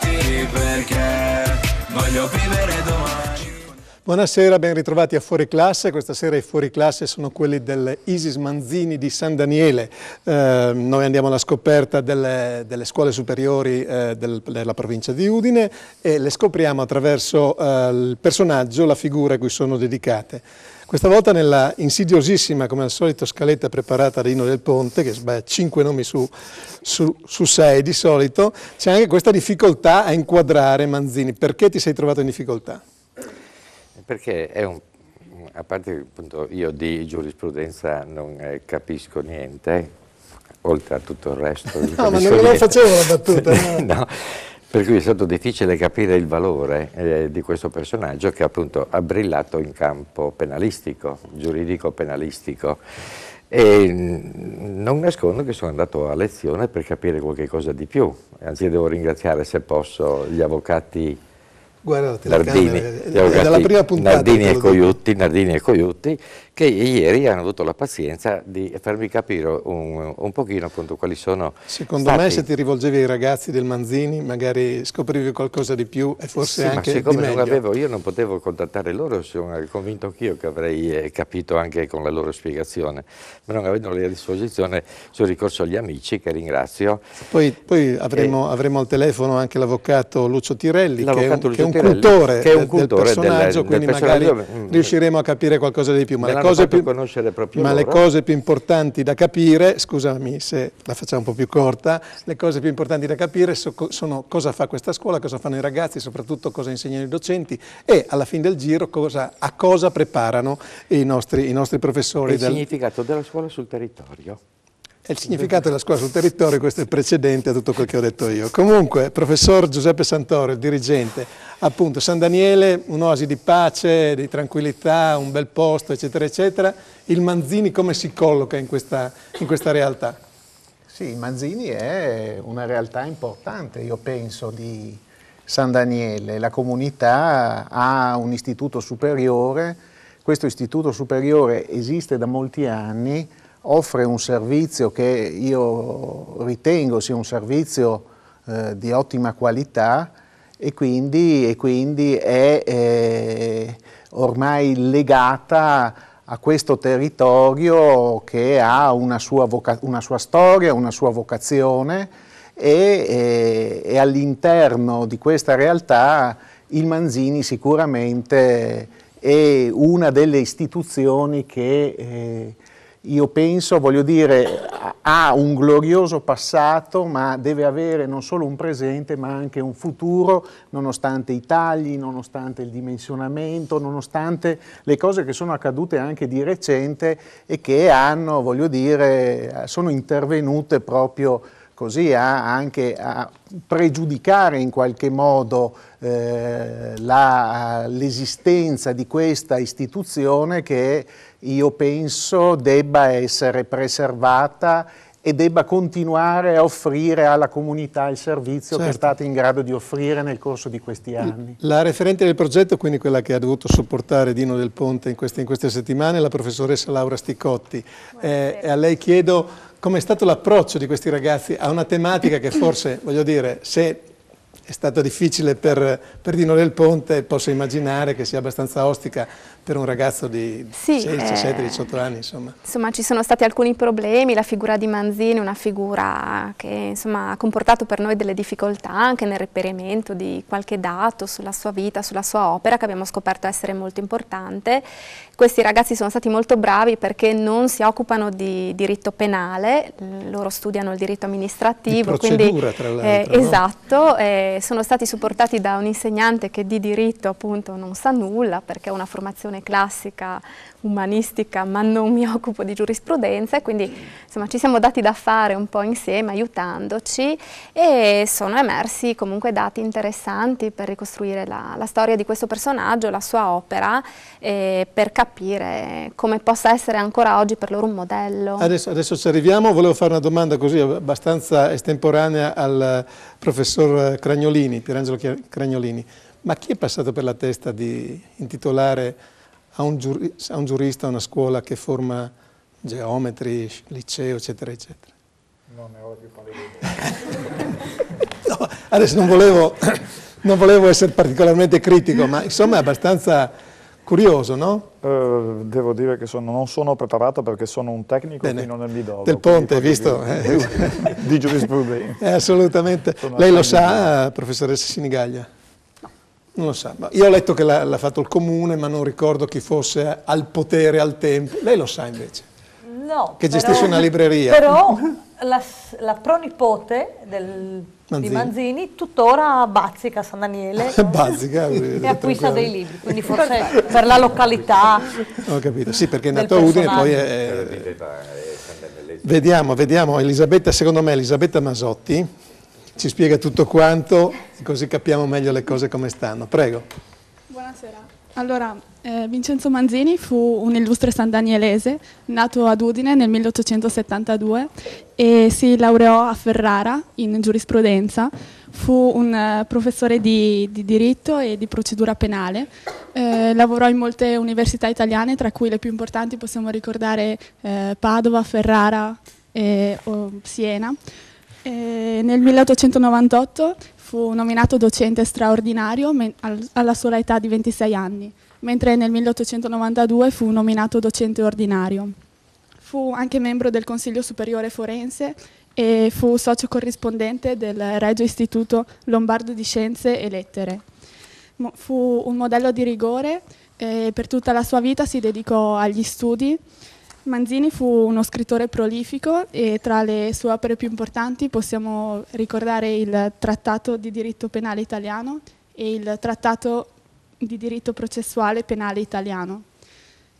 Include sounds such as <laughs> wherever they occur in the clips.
avanti perché voglio vivere domani. Buonasera, ben ritrovati a Fuori Classe. Questa sera i Fuori Classe sono quelli dell'Isis Manzini di San Daniele. Eh, noi andiamo alla scoperta delle, delle scuole superiori eh, del, della provincia di Udine e le scopriamo attraverso eh, il personaggio, la figura a cui sono dedicate. Questa volta nella insidiosissima, come al solito, scaletta preparata da Rino del Ponte, che sbaglia cinque nomi su, su, su 6 di solito, c'è anche questa difficoltà a inquadrare Manzini. Perché ti sei trovato in difficoltà? Perché è un a parte appunto io di giurisprudenza non eh, capisco niente, oltre a tutto il resto. no, ma non me la facevo la battuta. <laughs> no. no. Per cui è stato difficile capire il valore eh, di questo personaggio che appunto ha brillato in campo penalistico, giuridico-penalistico. E mm, non nascondo che sono andato a lezione per capire qualche cosa di più. Anzi, devo ringraziare, se posso, gli avvocati Guardate, Nardini, la camera, gli avvocati Nardini, e Coiutti, Nardini e Coiutti che ieri hanno avuto la pazienza di farmi capire un, un pochino appunto quali sono Secondo stati. me se ti rivolgevi ai ragazzi del Manzini magari scoprivi qualcosa di più e forse sì, anche ma siccome non avevo, io non potevo contattare loro, sono convinto anch'io che avrei eh, capito anche con la loro spiegazione, ma non lì a disposizione sul ricorso agli amici che ringrazio. Poi, poi avremo, e, avremo, al telefono anche l'avvocato Lucio Tirelli che è un, Lucio che è un Tirelli, cultore, che è un cultore del, del personaggio, del, quindi personaggio, magari mm. riusciremo a capire qualcosa di più, ma la cosa cose, più, ma le cose più, importanti da capire, scusami se la facciamo un po' più corta, le cose più importanti da capire sono cosa fa questa scuola, cosa fanno i ragazzi, soprattutto cosa insegnano i docenti e alla fine del giro cosa, a cosa preparano i nostri, i nostri professori. E il del... significato della scuola sul territorio. È il significato della scuola sul territorio, questo è il precedente a tutto quel che ho detto io. Comunque, professor Giuseppe Santoro, il dirigente, appunto San Daniele, un'oasi di pace, di tranquillità, un bel posto, eccetera, eccetera. Il Manzini come si colloca in questa, in questa realtà? Sì, il Manzini è una realtà importante, io penso, di San Daniele. La comunità ha un istituto superiore, questo istituto superiore esiste da molti anni, offre un servizio che io ritengo sia un servizio eh, di ottima qualità e quindi, e quindi è eh, ormai legata a questo territorio che ha una sua, una sua storia, una sua vocazione e, e, eh, e all'interno di questa realtà il Manzini sicuramente è una delle istituzioni che eh, io penso, voglio dire, ha un glorioso passato, ma deve avere non solo un presente, ma anche un futuro, nonostante i tagli, nonostante il dimensionamento, nonostante le cose che sono accadute anche di recente e che hanno, voglio dire, sono intervenute proprio così a, anche a pregiudicare in qualche modo eh, l'esistenza di questa istituzione che è io penso debba essere preservata e debba continuare a offrire alla comunità il servizio certo. che è certo. stata in grado di offrire nel corso di questi anni. La referente del progetto, quindi quella che ha dovuto sopportare Dino del Ponte in queste, in queste settimane, è la professoressa Laura Sticotti. Eh, a lei chiedo come è stato l'approccio di questi ragazzi a una tematica che forse, <coughs> voglio dire, se è stata difficile per, per Dino del Ponte, posso immaginare che sia abbastanza ostica per un ragazzo di sì, 16, 17, 18 anni. Insomma. insomma ci sono stati alcuni problemi, la figura di Manzini è una figura che insomma, ha comportato per noi delle difficoltà anche nel reperimento di qualche dato sulla sua vita, sulla sua opera che abbiamo scoperto essere molto importante. Questi ragazzi sono stati molto bravi perché non si occupano di diritto penale, loro studiano il diritto amministrativo. Di procedura quindi, tra eh, l'altro. Eh, no? Esatto, eh, sono stati supportati da un insegnante che di diritto appunto non sa nulla perché ha una formazione classica, umanistica, ma non mi <laughs> occupo di giurisprudenza e quindi insomma, ci siamo dati da fare un po' insieme, aiutandoci e sono emersi comunque dati interessanti per ricostruire la, la storia di questo personaggio, la sua opera, e per capire come possa essere ancora oggi per loro un modello. Adesso, adesso ci arriviamo, volevo fare una domanda così abbastanza estemporanea al professor Cragnolini, Pierangelo Cragnolini. Ma chi è passato per la testa di intitolare a un, giur, a un giurista, a una scuola che forma geometri, liceo, eccetera, eccetera. Non ne ho più parlato. <laughs> no, adesso non volevo, <coughs> non volevo essere particolarmente critico, ma insomma è abbastanza curioso, no? Uh, devo dire che sono, non sono preparato perché sono un tecnico Bene. non è do. Del Ponte, hai visto? Di, eh, <laughs> di giurisprudenza. Eh, assolutamente. Sono Lei lo sa, professoressa Sinigaglia? Non lo sa, so, io ho letto che l'ha, fatto il comune, ma non ricordo chi fosse al potere al tempo. Lei lo sa invece? No. Che gestisce una libreria. Però <laughs> la, la pronipote del, Manzini. di Manzini tuttora bazzica San Daniele <laughs> bazzica, e acquista dei libri, quindi forse per la località. Ho capito, sì perché è nato a Udine e poi è... Eh, eh, vediamo, vediamo, Elisabetta, secondo me Elisabetta Masotti, ci spiega tutto quanto, così capiamo meglio le cose come stanno. Prego. Buonasera. Allora, eh, Vincenzo Manzini fu un illustre sandanielese, nato ad Udine nel 1872 e si laureò a Ferrara in giurisprudenza. Fu un eh, professore di, di, diritto e di procedura penale. Eh, lavorò in molte università italiane, tra cui le più importanti possiamo ricordare eh, Padova, Ferrara e oh, Siena. E eh, nel 1898 fu nominato docente straordinario alla sola età di 26 anni, mentre nel 1892 fu nominato docente ordinario. Fu anche membro del Consiglio Superiore Forense e fu socio corrispondente del Regio Istituto Lombardo di Scienze e Lettere. Fu un modello di rigore e eh, per tutta la sua vita si dedicò agli studi Manzini fu uno scrittore prolifico e tra le sue opere più importanti possiamo ricordare il Trattato di diritto penale italiano e il Trattato di diritto processuale penale italiano.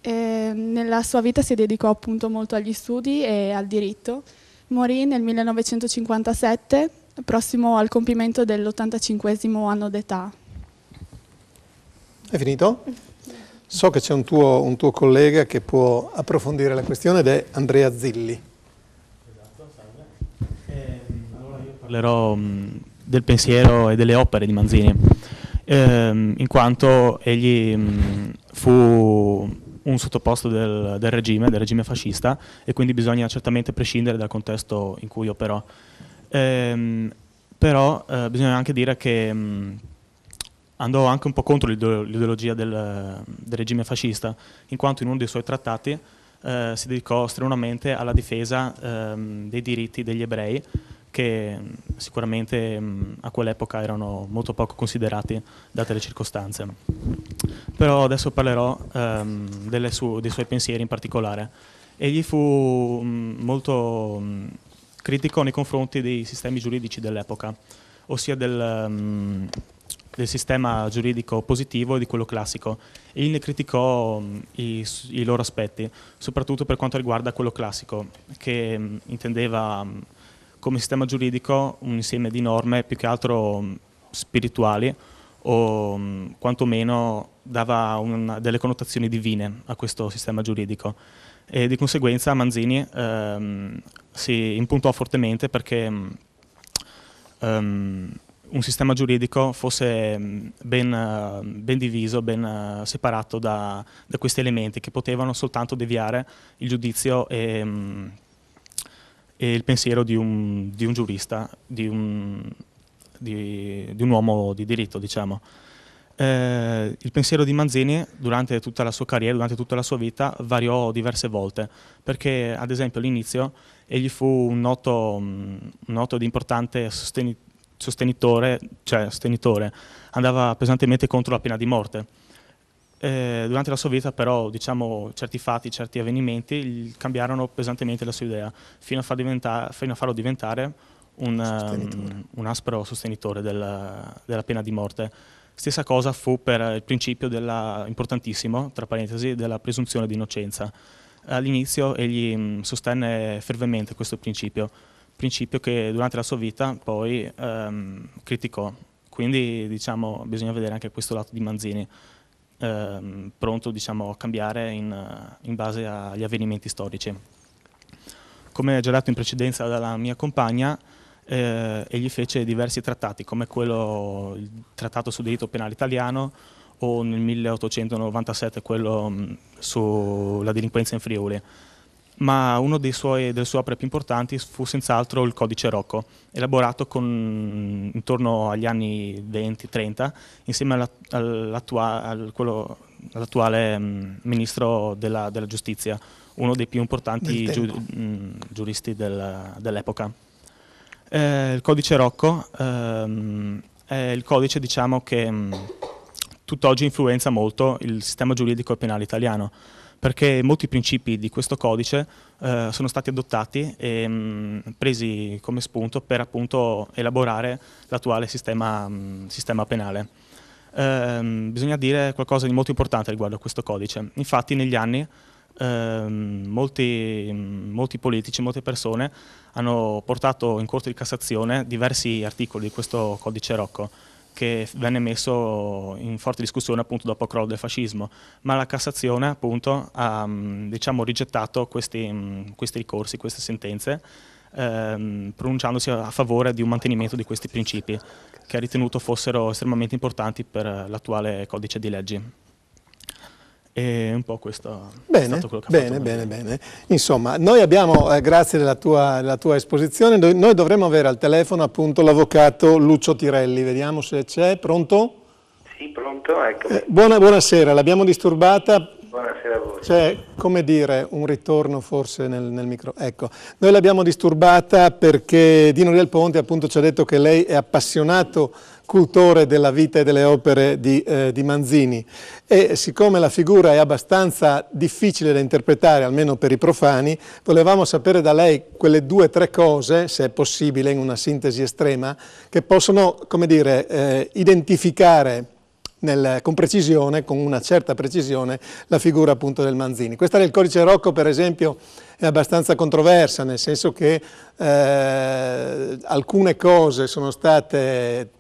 Eh, nella sua vita si dedicò appunto molto agli studi e al diritto. Morì nel 1957, prossimo al compimento dell'85 anno d'età. È finito? So che c'è un, un tuo, collega che può approfondire la questione ed è Andrea Zilli. Esatto, eh, allora io parlerò del pensiero e delle opere di Manzini, ehm, in quanto egli mh, fu un sottoposto del, del, regime, del regime fascista, e quindi bisogna certamente prescindere dal contesto in cui operò. Ehm, però eh, bisogna anche dire che... Mh, andò anche un po' contro l'ideologia del, del, regime fascista, in quanto in uno dei suoi trattati eh, si dedicò strenuamente alla difesa ehm, dei diritti degli ebrei, che mm, sicuramente mh, mm, a quell'epoca erano molto poco considerati date le circostanze. Però adesso parlerò ehm, su dei suoi pensieri in particolare. Egli fu mh, mm, molto mh, critico nei confronti dei sistemi giuridici dell'epoca, ossia del del sistema giuridico positivo e di quello classico e ne criticò i, i, loro aspetti, soprattutto per quanto riguarda quello classico, che intendeva come sistema giuridico un insieme di norme più che altro spirituali o quantomeno dava una, delle connotazioni divine a questo sistema giuridico e di conseguenza Manzini ehm, si impuntò fortemente perché ehm, un sistema giuridico fosse mm, ben, eh, ben diviso, ben eh, separato da, da, questi elementi che potevano soltanto deviare il giudizio e, mm, e il pensiero di un, di un giurista, di un, di, di un, uomo di diritto, diciamo. Eh, il pensiero di Manzini durante tutta la sua carriera, durante tutta la sua vita, variò diverse volte, perché ad esempio all'inizio egli fu un noto, mm, un noto ed importante sostenitore sostenitore, cioè sostenitore, andava pesantemente contro la pena di morte. Eh, durante la sua vita però diciamo, certi fatti, certi avvenimenti cambiarono pesantemente la sua idea, fino a, far fino a farlo diventare un, sostenitore. Um, un aspro sostenitore della, della pena di morte. Stessa cosa fu per il principio della, importantissimo, tra parentesi, della presunzione di innocenza. All'inizio egli sostenne fervemente questo principio, principio che durante la sua vita poi ehm, criticò. Quindi diciamo, bisogna vedere anche questo lato di Manzini, ehm, pronto diciamo, a cambiare in, in base agli avvenimenti storici. Come già detto in precedenza dalla mia compagna, eh, egli fece diversi trattati, come quello, il trattato sul diritto penale italiano, o nel 1897 quello mm, sulla delinquenza in Friuli ma una delle sue opere più importanti fu senz'altro il Codice Rocco, elaborato con, intorno agli anni 20-30 insieme alla, all'attuale mm, ministro della, della, giustizia, uno dei più importanti giu, mh, mm, giuristi del, dell'epoca. Eh, il Codice Rocco ehm, è il codice diciamo, che mh, mm, tutt'oggi influenza molto il sistema giuridico e penale italiano perché molti principi di questo codice eh, sono stati adottati e mh, mm, presi come spunto per appunto elaborare l'attuale sistema, mh, mm, sistema penale. Ehm, bisogna dire qualcosa di molto importante riguardo a questo codice. Infatti negli anni ehm, molti, mm, molti, politici, molte persone hanno portato in Corte di Cassazione diversi articoli di questo codice Rocco che venne messo in forte discussione appunto dopo il crollo del fascismo, ma la Cassazione appunto ha mm, diciamo, rigettato questi, mm, questi ricorsi, queste sentenze, ehm, pronunciandosi a favore di un mantenimento di questi principi che ha ritenuto fossero estremamente importanti per l'attuale codice di leggi. E un po' questo bene, è stato quello che ha bene, Bene, bene, bene. Insomma, noi abbiamo, eh, grazie della tua, della tua esposizione, do noi dovremmo avere al telefono appunto l'avvocato Lucio Tirelli. Vediamo se c'è. Pronto? Sì, pronto, Eh, buona, buonasera, l'abbiamo disturbata? Buonasera a voi. C'è, come dire, un ritorno forse nel, nel micro... Ecco, noi l'abbiamo disturbata perché Dino Rial Ponte appunto ci ha detto che lei è appassionato cultore della vita e delle opere di, eh, di, Manzini e siccome la figura è abbastanza difficile da interpretare, almeno per i profani, volevamo sapere da lei quelle due o tre cose, se è possibile in una sintesi estrema, che possono, come dire, eh, identificare nel, con precisione, con una certa precisione, la figura appunto del Manzini. Questa del codice Rocco, per esempio, è abbastanza controversa, nel senso che eh, alcune cose sono state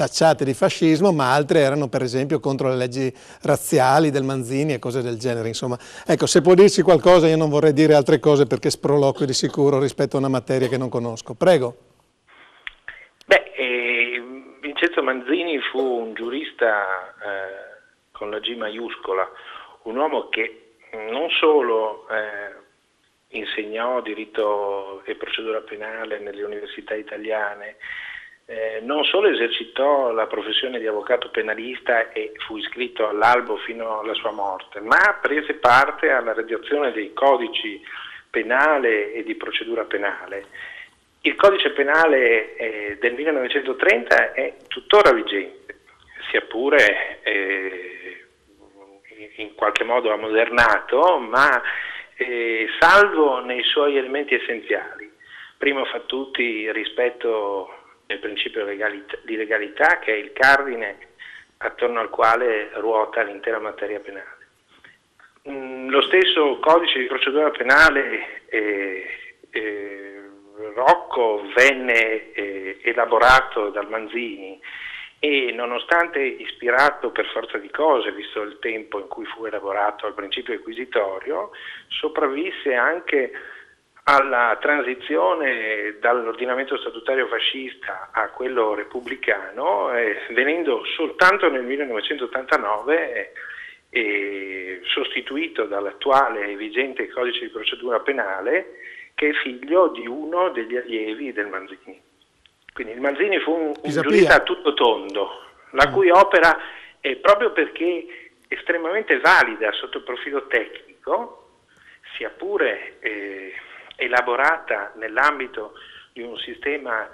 tacciate di fascismo, ma altre erano per esempio contro le leggi razziali del Manzini e cose del genere. Insomma, ecco, se può dirci qualcosa io non vorrei dire altre cose perché sproloquio di sicuro rispetto a una materia che non conosco. Prego. Beh, eh, Vincenzo Manzini fu un giurista eh, con la G maiuscola, un uomo che non solo eh, insegnò diritto e procedura penale nelle università italiane, eh, non solo esercitò la professione di avvocato penalista e fu iscritto all'albo fino alla sua morte, ma prese parte alla redazione dei codici penale e di procedura penale. Il codice penale eh, del 1930 è tuttora vigente, sia pure eh, in qualche modo ammodernato, ma eh, salvo nei suoi elementi essenziali. Primo fra tutti rispetto del principio di legalità che è il cardine attorno al quale ruota l'intera materia penale. Mm, lo stesso codice di procedura penale eh, eh, Rocco venne eh, elaborato dal Manzini e nonostante ispirato per forza di cose, visto il tempo in cui fu elaborato al principio inquisitorio, sopravvisse anche alla transizione dall'ordinamento statutario fascista a quello repubblicano, eh, venendo soltanto nel 1989 eh, eh, sostituito dall'attuale e vigente codice di procedura penale che è figlio di uno degli allievi del Manzini. Quindi il Manzini fu un, giurista a tutto tondo, la cui opera è proprio perché estremamente valida sotto il profilo tecnico, sia pure... Eh, elaborata nell'ambito di un sistema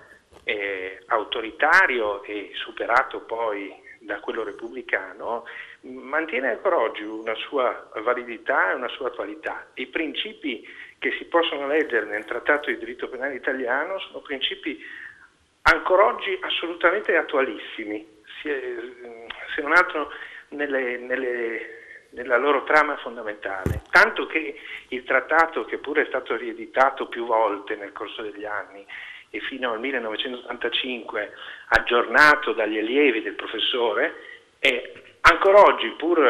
eh, autoritario e superato poi da quello repubblicano, mantiene ancora oggi una sua validità e una sua attualità. I principi che si possono leggere nel Trattato di diritto penale italiano sono principi ancora oggi assolutamente attualissimi, se non altro nelle, nelle nella loro trama fondamentale, tanto che il trattato, che pure è stato rieditato più volte nel corso degli anni e fino al 1985 aggiornato dagli allievi del professore, è ancora oggi, pur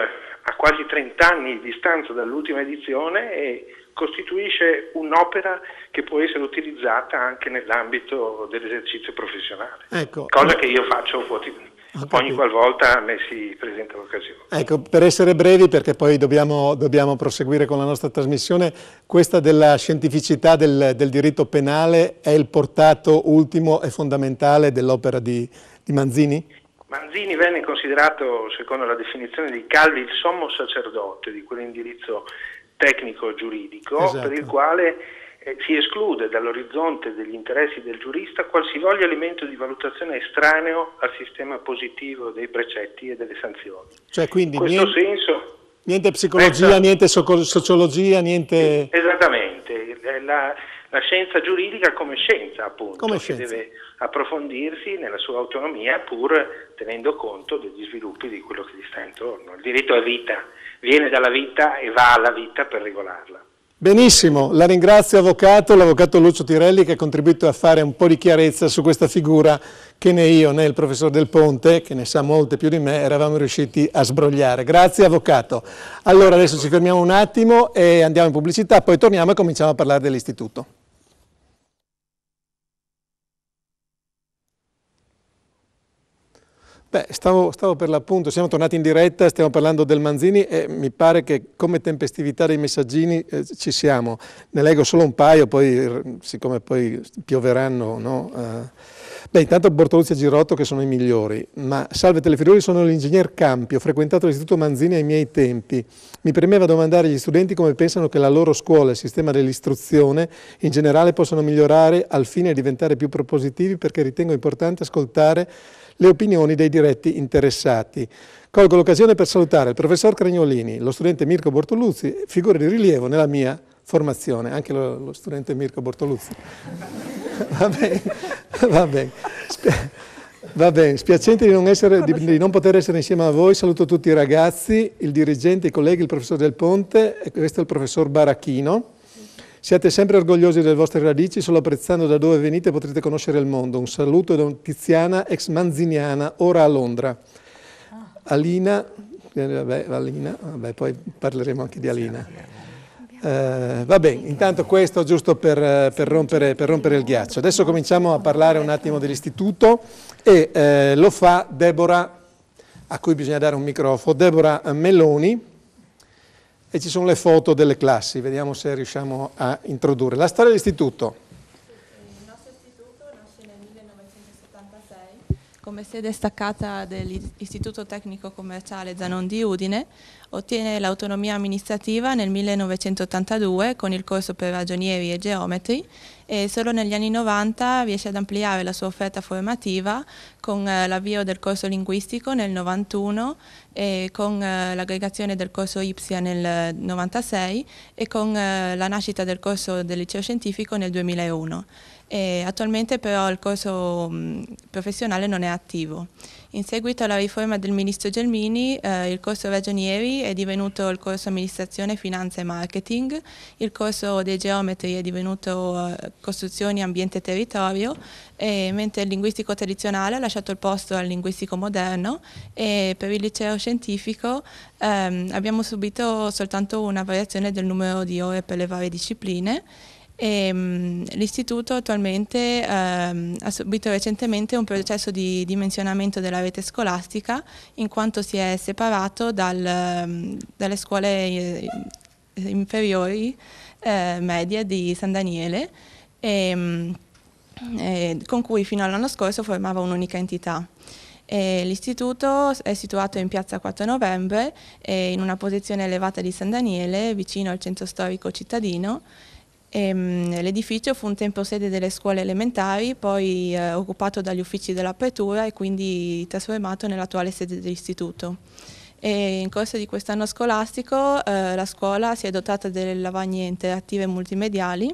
a quasi 30 anni di distanza dall'ultima edizione, costituisce un'opera che può essere utilizzata anche nell'ambito dell'esercizio professionale, ecco. cosa che io faccio quotidianamente ogni qualvolta a me si presenta l'occasione. Ecco, per essere brevi, perché poi dobbiamo, dobbiamo proseguire con la nostra trasmissione, questa della scientificità del, del, diritto penale è il portato ultimo e fondamentale dell'opera di, di Manzini? Manzini venne considerato, secondo la definizione di Calvi, il sommo sacerdote di quell'indirizzo tecnico-giuridico esatto. per il esatto. quale eh, si esclude dall'orizzonte degli interessi del giurista qualsivoglia elemento di valutazione estraneo al sistema positivo dei precetti e delle sanzioni. Cioè, quindi, In questo niente, senso... Niente psicologia, penso, niente sociologia, niente... Esattamente, la, la, scienza giuridica come scienza appunto, come scienza. deve approfondirsi nella sua autonomia pur tenendo conto degli sviluppi di quello che gli sta intorno. Il diritto è vita, viene dalla vita e va alla vita per regolarla. Benissimo, la ringrazio Avvocato, l'Avvocato Lucio Tirelli che ha contribuito a fare un po' di chiarezza su questa figura che né io né il Professor Del Ponte, che ne sa molte più di me, eravamo riusciti a sbrogliare. Grazie Avvocato. Allora adesso ci fermiamo un attimo e andiamo in pubblicità, poi torniamo e cominciamo a parlare dell'Istituto. Beh, stavo, stavo, per l'appunto, siamo tornati in diretta, stiamo parlando del Manzini e mi pare che come tempestività dei messaggini eh, ci siamo. Ne leggo solo un paio, poi siccome poi pioveranno, no? eh, beh, intanto Bortoluzzi e Girotto che sono i migliori, ma salve Telefiriori, sono l'ingegner Campi, ho frequentato l'istituto Manzini ai miei tempi. Mi premeva domandare agli studenti come pensano che la loro scuola e il sistema dell'istruzione in generale possano migliorare al fine di diventare più propositivi perché ritengo importante ascoltare le opinioni dei diretti interessati. Colgo l'occasione per salutare il professor Cragnolini, lo studente Mirko Bortoluzzi, figura di rilievo nella mia formazione, anche lo, lo studente Mirko Bortoluzzi. <laughs> va bene, va bene. Va bene, spiacente di non, essere, di, di non, poter essere insieme a voi, saluto tutti i ragazzi, il dirigente, i colleghi, il professor Del Ponte, e questo è il professor Baracchino. Siate sempre orgogliosi delle vostre radici, solo apprezzando da dove venite potrete conoscere il mondo. Un saluto da Tiziana, ex manziniana, ora a Londra. Ah. Alina, eh, vabbè, Alina, vabbè, poi parleremo anche di Alina. Eh, va bene, intanto questo giusto per, eh, per, rompere, per, rompere, il ghiaccio. Adesso cominciamo a parlare un attimo dell'istituto e eh, lo fa Deborah, a cui bisogna dare un microfono, Deborah Meloni, e ci sono le foto delle classi, vediamo se riusciamo a introdurre. La storia dell'istituto. Il nostro istituto nasce nel 1976 come sede staccata dell'Istituto Tecnico Commerciale Zanon di Udine, ottiene l'autonomia amministrativa nel 1982 con il corso per ragionieri e geometri e solo negli anni 90 riesce ad ampliare la sua offerta formativa con eh, l'avvio del corso linguistico nel 91 e con eh, l'aggregazione del corso IPSIA nel 96 e con eh, la nascita del corso del liceo scientifico nel 2001. E attualmente però il corso mh, mm, professionale non è attivo. In seguito alla riforma del ministro Gelmini, eh, il corso ragionieri è divenuto il corso amministrazione, finanza e marketing, il corso dei geometri è divenuto eh, costruzioni, ambiente e territorio, e, mentre il linguistico tradizionale ha lasciato il posto al linguistico moderno e per il liceo scientifico ehm, abbiamo subito soltanto una variazione del numero di ore per le varie discipline Ehm, l'istituto attualmente um, ha subito recentemente un processo di dimensionamento della rete scolastica in quanto si è separato dal, ehm, dalle scuole eh, inferiori eh, medie di San Daniele e, eh, con cui fino all'anno scorso formava un'unica entità. L'istituto è situato in piazza 4 novembre, e eh, in una posizione elevata di San Daniele, vicino al centro storico cittadino, Ehm, l'edificio fu un tempo sede delle scuole elementari, poi eh, occupato dagli uffici dell'apertura e quindi trasformato nell'attuale sede dell'istituto. in corso di quest'anno scolastico eh, la scuola si è dotata delle lavagne interattive multimediali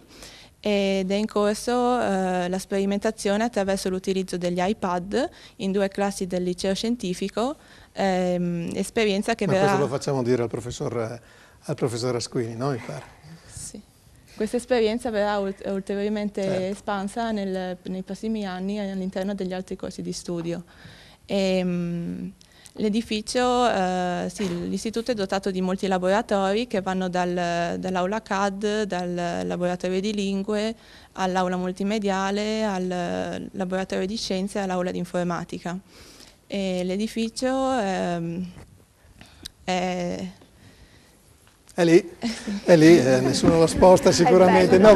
ed è in corso eh, la sperimentazione attraverso l'utilizzo degli iPad in due classi del liceo scientifico, ehm, esperienza che Ma verrà... questo lo facciamo dire al professor, al professor Asquini, no? Mi pare. Questa esperienza verrà ulteriormente certo. espansa nel, nei prossimi anni all'interno degli altri corsi di studio. Ehm, l'edificio, eh, sì, l'istituto è dotato di molti laboratori che vanno dal, dall'aula CAD, dal laboratorio di lingue, all'aula multimediale, al laboratorio di scienze e all'aula di informatica. l'edificio eh, è è lì, è lì eh, nessuno lo sposta sicuramente. No,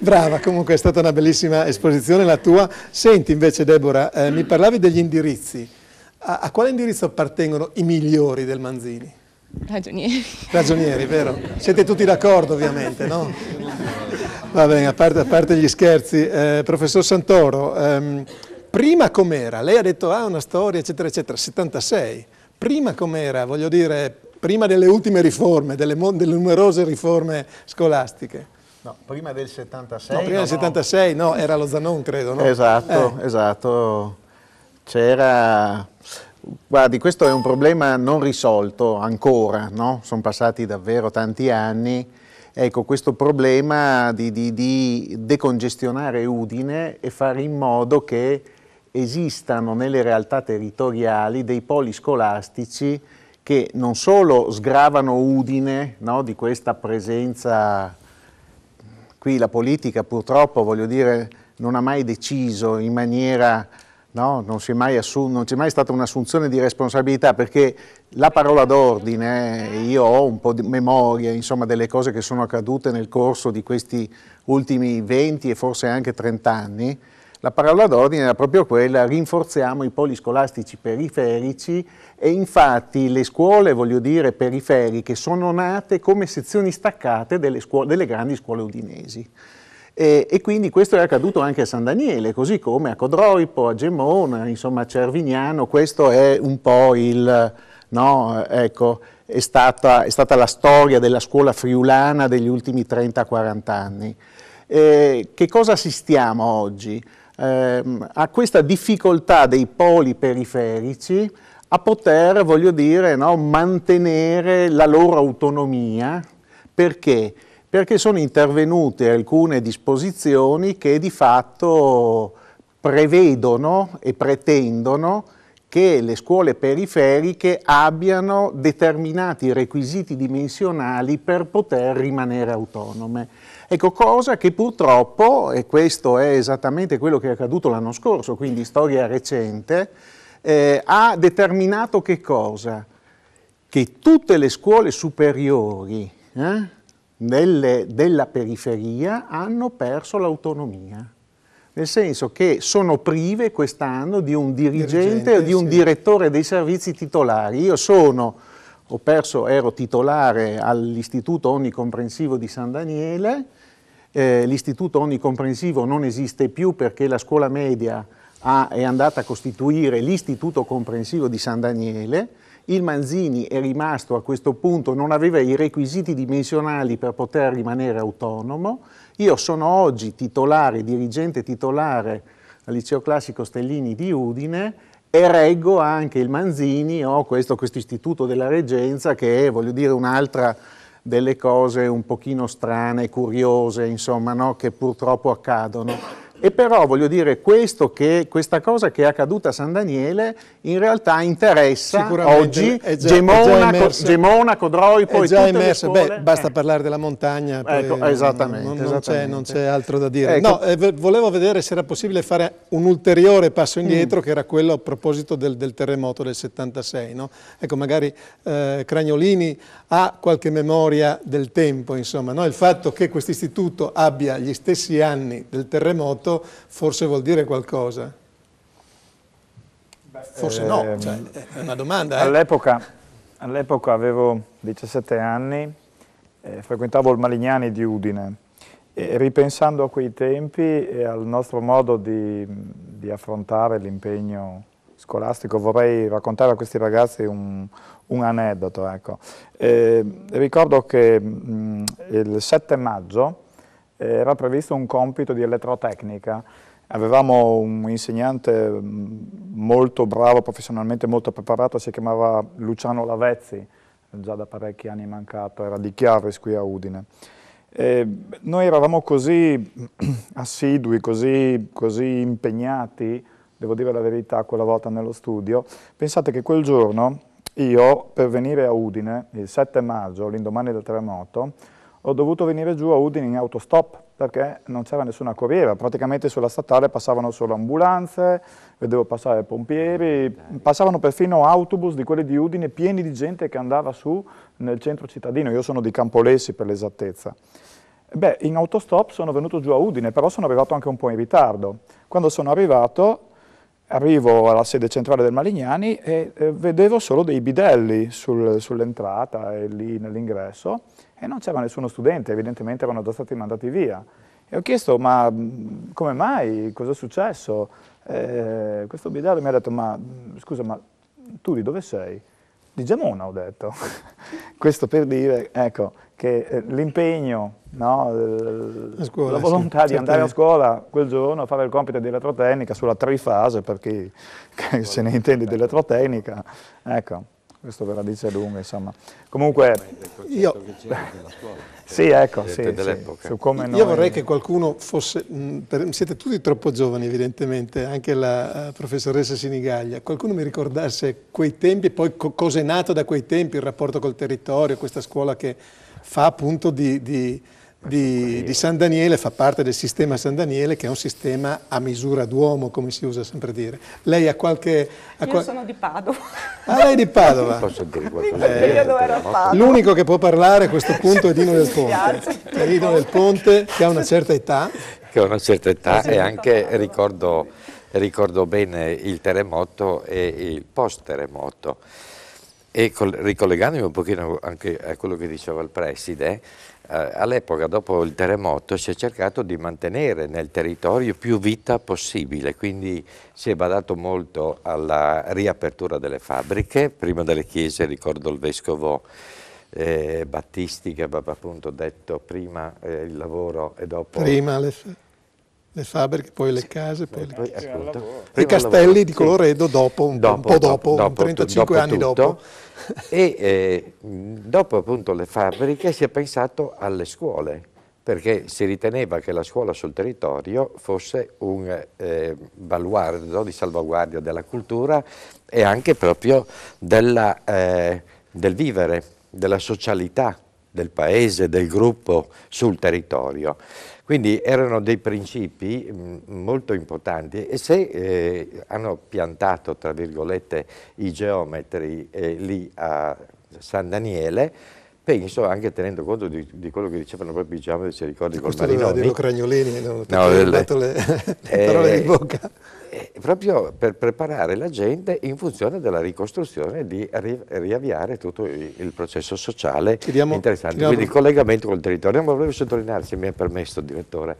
brava, comunque è stata una bellissima esposizione la tua. Senti invece Deborah, eh, mi parlavi degli indirizzi. A, a, quale indirizzo appartengono i migliori del Manzini? Ragionieri. Ragionieri, vero? Siete tutti d'accordo ovviamente, no? Va bene, a parte, a parte gli scherzi. Eh, professor Santoro, ehm, prima com'era? Lei ha detto ah, una storia, eccetera, eccetera, 76. Prima com'era? Voglio dire prima delle ultime riforme, delle, delle numerose riforme scolastiche. No, prima del 76. No, prima no, del 76, no. no, era lo Zanon, credo, no? Esatto, eh. esatto. C'era... Guardi, questo è un problema non risolto ancora, no? Sono passati davvero tanti anni. Ecco, questo problema di, di, di decongestionare Udine e fare in modo che esistano nelle realtà territoriali dei poli scolastici che non solo sgravano Udine no, di questa presenza, qui la politica purtroppo voglio dire non ha mai deciso in maniera, no, non, c'è mai, mai stata un'assunzione di responsabilità perché la parola d'ordine, io ho un po' di memoria insomma, delle cose che sono accadute nel corso di questi ultimi 20 e forse anche 30 anni, la parola d'ordine era proprio quella, rinforziamo i poli scolastici periferici e infatti le scuole, voglio dire, periferiche sono nate come sezioni staccate delle, scuole, delle grandi scuole udinesi. E, e, quindi questo è accaduto anche a San Daniele, così come a Codroipo, a Gemona, insomma a Cervignano, questo è un po' il, no, ecco, è stata, è stata la storia della scuola friulana degli ultimi 30-40 anni. Eh, che cosa assistiamo oggi? ehm, a questa difficoltà dei poli periferici a poter, voglio dire, no, mantenere la loro autonomia. Perché? Perché sono intervenute alcune disposizioni che di fatto prevedono e pretendono che le scuole periferiche abbiano determinati requisiti dimensionali per poter rimanere autonome. Ecco, cosa che purtroppo, e questo è esattamente quello che è accaduto l'anno scorso, quindi storia recente, eh, ha determinato che cosa? Che tutte le scuole superiori eh, delle, della periferia hanno perso l'autonomia nel senso che sono prive quest'anno di un dirigente, o di un sì. direttore dei servizi titolari. Io sono, ho perso, ero titolare all'Istituto Onnicomprensivo di San Daniele, eh, l'istituto onnicomprensivo non esiste più perché la scuola media ha, è andata a costituire l'istituto comprensivo di San Daniele, il Manzini è rimasto a questo punto, non aveva i requisiti dimensionali per poter rimanere autonomo, io sono oggi titolare, dirigente titolare al Liceo Classico Stellini di Udine e reggo anche il Manzini, ho questo, questo istituto della reggenza che è, voglio dire, un'altra delle cose un pochino strane, curiose, insomma, no? che purtroppo accadono. E però voglio dire questo che questa cosa che è accaduta a San Daniele in realtà interessa oggi eh, Gemona, è già Gemona, Codroipo è già e tutte scuole, Beh, basta eh. parlare della montagna. Ecco, esattamente. Non, non c'è altro da dire. Ecco. No, eh, volevo vedere se era possibile fare un ulteriore passo mm. indietro mm. che era quello a proposito del, del terremoto del 76. No? Ecco, magari eh, Cragnolini ha qualche memoria del tempo, insomma. No? Il fatto che questo istituto abbia gli stessi anni del terremoto passato forse vuol dire qualcosa? Beh, forse eh, no, ehm, cioè, è una domanda. Eh. All'epoca all avevo 17 anni, eh, frequentavo il Malignani di Udine e ripensando a quei tempi e al nostro modo di, di affrontare l'impegno scolastico vorrei raccontare a questi ragazzi un, un aneddoto. Ecco. Eh, ricordo che mh, mm, il 7 maggio eh, era previsto un compito di elettrotecnica. Avevamo un insegnante mm, molto bravo, professionalmente molto preparato, si chiamava Luciano Lavezzi, già da parecchi anni mancato, era di Chiaves qui a Udine. E noi eravamo così <clears throat> assidui, così, così impegnati, devo dire la verità, quella volta nello studio. Pensate che quel giorno io, per venire a Udine, il 7 maggio, l'indomani del terremoto, ho dovuto venire giù a Udine in autostop perché non c'era nessuna corriera, praticamente sulla statale passavano solo ambulanze, vedevo passare pompieri, passavano perfino autobus di quelli di Udine pieni di gente che andava su nel centro cittadino, io sono di Campolessi per l'esattezza. Beh, in autostop sono venuto giù a Udine, però sono arrivato anche un po' in ritardo. Quando sono arrivato, arrivo alla sede centrale del Malignani e eh, vedevo solo dei bidelli sul, sull'entrata e lì nell'ingresso e non c'era nessuno studente, evidentemente erano già stati mandati via. E ho chiesto, ma come mai? Cosa è successo? Eh, questo bidello mi ha detto, ma scusa, ma tu di dove sei? Di Gemona, ho detto. <laughs> questo per dire, ecco, che eh, l'impegno, no, la, volontà sì, di certo. andare a scuola quel giorno a fare il compito di elettrotecnica sulla trifase, per chi <laughs> se ne intende di elettrotecnica, ecco questo ve la dice lunga, insomma. Comunque, io, <laughs> sì, ecco, sì, sì, noi... io vorrei che qualcuno fosse, mh, mm, siete tutti troppo giovani evidentemente, anche la uh, professoressa Sinigaglia, qualcuno mi ricordasse quei tempi e poi co cosa è nato da quei tempi, il rapporto col territorio, questa scuola che fa appunto di, di di, di, San Daniele fa parte del sistema San Daniele che è un sistema a misura d'uomo, come si usa sempre dire. Lei ha qualche... Ha Io qual... sono di Padova. Ah, lei è di Padova. Posso dire qualcosa? Eh, L'unico che può parlare a questo <laughs> punto è Dino del Ponte. È Dino del Ponte che ha una certa età. Che ha una certa età e anche ricordo, ricordo bene il terremoto e il post-terremoto. E col, ricollegandomi un pochino anche a quello che diceva il preside, eh, all'epoca dopo il terremoto si è cercato di mantenere nel territorio più vita possibile, quindi si è badato molto alla riapertura delle fabbriche, prima delle chiese, ricordo il vescovo eh, Battisti che aveva appunto detto prima eh, il lavoro e dopo... Prima le le fabbriche, poi le case, poi le... Poi, ascolta, i castelli di Coloredo dopo, un, dopo, un po' dopo, dopo 35 dopo anni tutto, dopo. <laughs> E eh, dopo appunto le fabbriche si è pensato alle scuole, perché si riteneva che la scuola sul territorio fosse un eh, baluardo di salvaguardia della cultura e anche proprio della, eh, del vivere, della socialità del paese, del gruppo sul territorio. Quindi erano dei principi mm, molto importanti e se eh, hanno piantato, tra virgolette, i geometri eh, lì a San Daniele, penso anche tenendo conto di, di quello che dicevano proprio i geometri, se ricordi col Marinoni. Questo doveva dirlo Cragnolini, hanno no, le, le, <laughs> eh, le parole eh, di bocca. Eh, proprio per preparare la gente in funzione della ricostruzione di ri riavviare tutto il processo sociale chiediamo, interessante. Chiediamo. Quindi il collegamento col territorio. Ma volevo sottolineare, se mi ha permesso, direttore,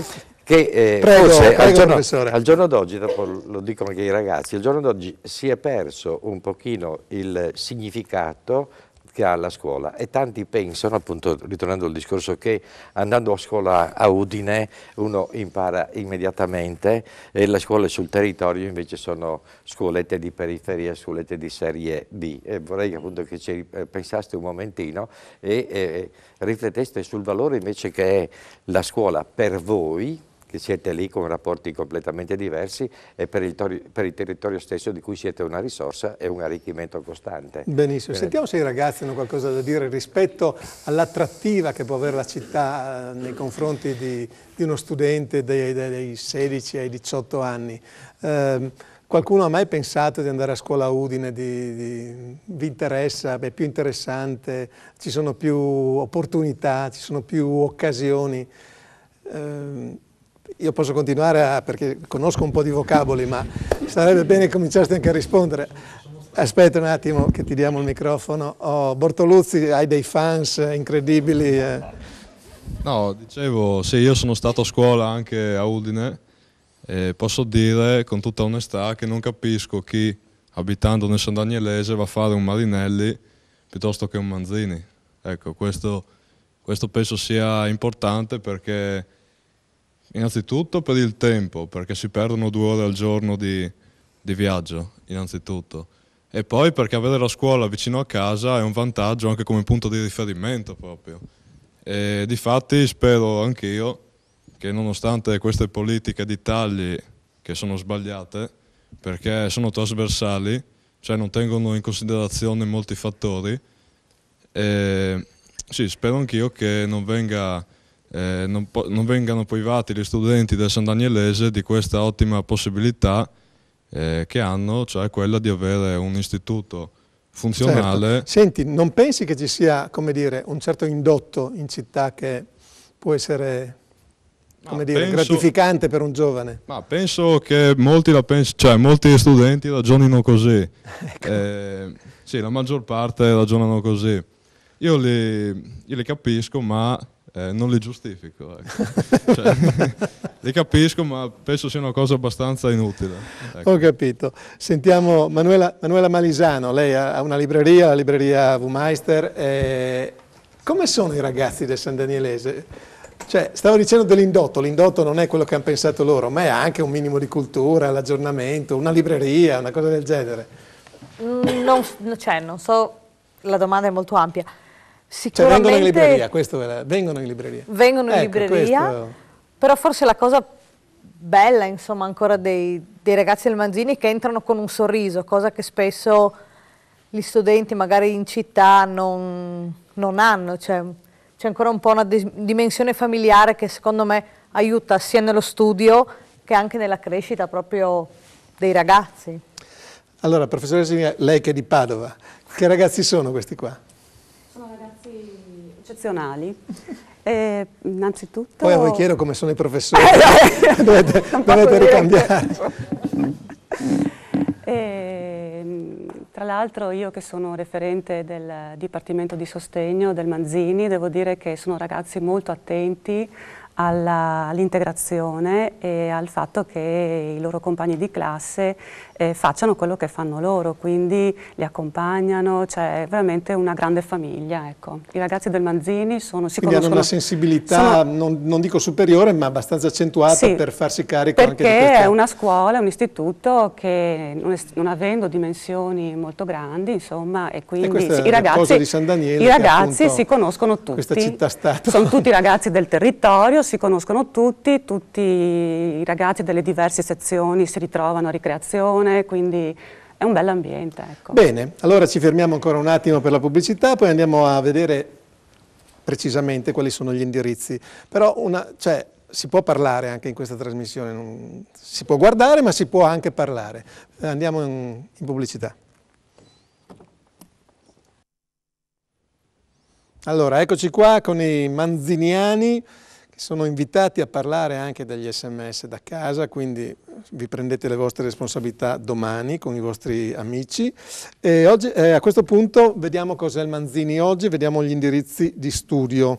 <laughs> che eh, prego, forse prego, al, giorno, d'oggi, dopo lo dicono anche i ragazzi, al giorno d'oggi si è perso un pochino il significato che ha la scuola e tanti pensano, appunto ritornando al discorso che andando a scuola a Udine uno impara immediatamente e le scuole sul territorio invece sono scuolette di periferia, scuolette di serie D e vorrei appunto che ci pensaste un momentino e, e rifletteste sul valore invece che è la scuola per voi che siete lì con rapporti completamente diversi e per il, per il, territorio stesso di cui siete una risorsa e un arricchimento costante. Benissimo, Bene. sentiamo se i ragazzi hanno qualcosa da dire rispetto all'attrattiva che può avere la città eh, nei confronti di, di uno studente dai, dai, 16 ai 18 anni. Eh, Qualcuno ha mai pensato di andare a scuola a Udine, di, di, vi interessa, è più interessante, ci sono più opportunità, ci sono più occasioni. Eh, io posso continuare a, perché conosco un po' di vocaboli, ma sarebbe bene che cominciaste anche a rispondere. Aspetta un attimo che ti diamo il microfono. Oh, Bortoluzzi, hai dei fans incredibili. Eh. No, dicevo, sì, io sono stato a scuola anche a Udine e posso dire con tutta onestà che non capisco chi, abitando nel San Danielese, va a fare un Marinelli piuttosto che un Manzini. Ecco, questo, questo penso sia importante perché Innanzitutto per il tempo, perché si perdono due ore al giorno di, di viaggio, innanzitutto. E poi perché avere la scuola vicino a casa è un vantaggio anche come punto di riferimento proprio. E difatti spero anch'io che nonostante queste politiche di tagli che sono sbagliate, perché sono trasversali, cioè non tengono in considerazione molti fattori, e, eh, sì, spero anch'io che non venga eh, non, non, vengano privati gli studenti del San Danielese di questa ottima possibilità eh, che hanno, cioè quella di avere un istituto funzionale. Certo. Senti, non pensi che ci sia, come dire, un certo indotto in città che può essere come dire, penso, gratificante per un giovane. Ma penso che molti, pens cioè, molti studenti ragionino così. <laughs> ecco. eh, sì, la maggior parte ragionano così. Io li, io li capisco, ma eh, non le giustifico. Ecco. cioè, <laughs> le capisco, ma penso sia una cosa abbastanza inutile. Ecco. Ho capito. Sentiamo Manuela, Manuela, Malisano, lei ha una libreria, la libreria Wumeister. Eh, come sono i ragazzi del San Danielese? Cioè, stavo dicendo dell'indotto, l'indotto non è quello che hanno pensato loro, ma è anche un minimo di cultura, l'aggiornamento, una libreria, una cosa del genere. Mm, non, cioè, non so, la domanda è molto ampia. Cioè, Sicuramente cioè, vengono in libreria, questo era, vengono in libreria. Vengono in ecco, libreria, questo... però forse la cosa bella insomma ancora dei, dei ragazzi del Manzini che entrano con un sorriso, cosa che spesso gli studenti magari in città non, non hanno, cioè, c'è ancora un po' una dimensione familiare che secondo me aiuta sia nello studio che anche nella crescita proprio dei ragazzi. Allora, professoressa, lei che è di Padova, che ragazzi sono questi qua? eccezionali. Eh, innanzitutto... Poi a voi chiedo come sono i professori, <laughs> dovete, dovete eh. ricambiare. e, tra l'altro io che sono referente del Dipartimento di Sostegno del Manzini, devo dire che sono ragazzi molto attenti all'integrazione all e al fatto che i loro compagni di classe eh, facciano quello che fanno loro, quindi li accompagnano, cioè è veramente una grande famiglia. Ecco. I ragazzi del Manzini sono, sicuramente. quindi hanno una sensibilità, sono, non, non, dico superiore, ma abbastanza accentuata sì, per farsi carico anche di questo. Perché è una scuola, è un istituto che non, è, non, avendo dimensioni molto grandi, insomma, e quindi e sì, i ragazzi, i ragazzi si conoscono tutti. Questa città-stato. Sono tutti <laughs> ragazzi del territorio, si conoscono tutti, tutti i ragazzi delle diverse sezioni si ritrovano a ricreazione, giovane, quindi è un bell'ambiente. Ecco. Bene, allora ci fermiamo ancora un attimo per la pubblicità, poi andiamo a vedere precisamente quali sono gli indirizzi. Però una, cioè, si può parlare anche in questa trasmissione, non, si può guardare ma si può anche parlare. Andiamo in, in pubblicità. Allora, eccoci qua con i Manziniani. Sono invitati a parlare anche dagli sms da casa, quindi vi prendete le vostre responsabilità domani con i vostri amici. E oggi, eh, a questo punto vediamo cos'è il Manzini oggi, vediamo gli indirizzi di studio.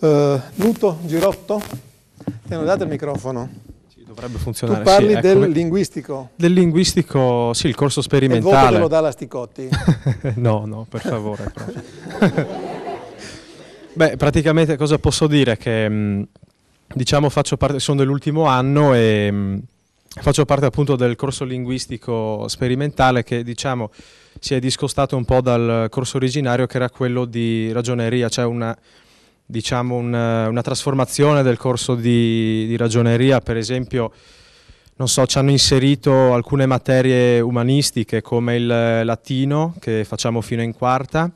Uh, Nuto, Girotto, ti hanno dato il microfono dovrebbe funzionare. Tu parli sì, ecco, del linguistico? Del linguistico, sì, il corso sperimentale. E il voto te lo dà la Sticotti? <laughs> no, no, per favore. <laughs> Beh, praticamente cosa posso dire? Che mm, diciamo faccio parte, sono dell'ultimo anno e mm, faccio parte appunto del corso linguistico sperimentale che diciamo si è discostato un po' dal corso originario che era quello di ragioneria, cioè una, diciamo una, una trasformazione del corso di, di, ragioneria, per esempio non so, ci hanno inserito alcune materie umanistiche come il latino che facciamo fino in quarta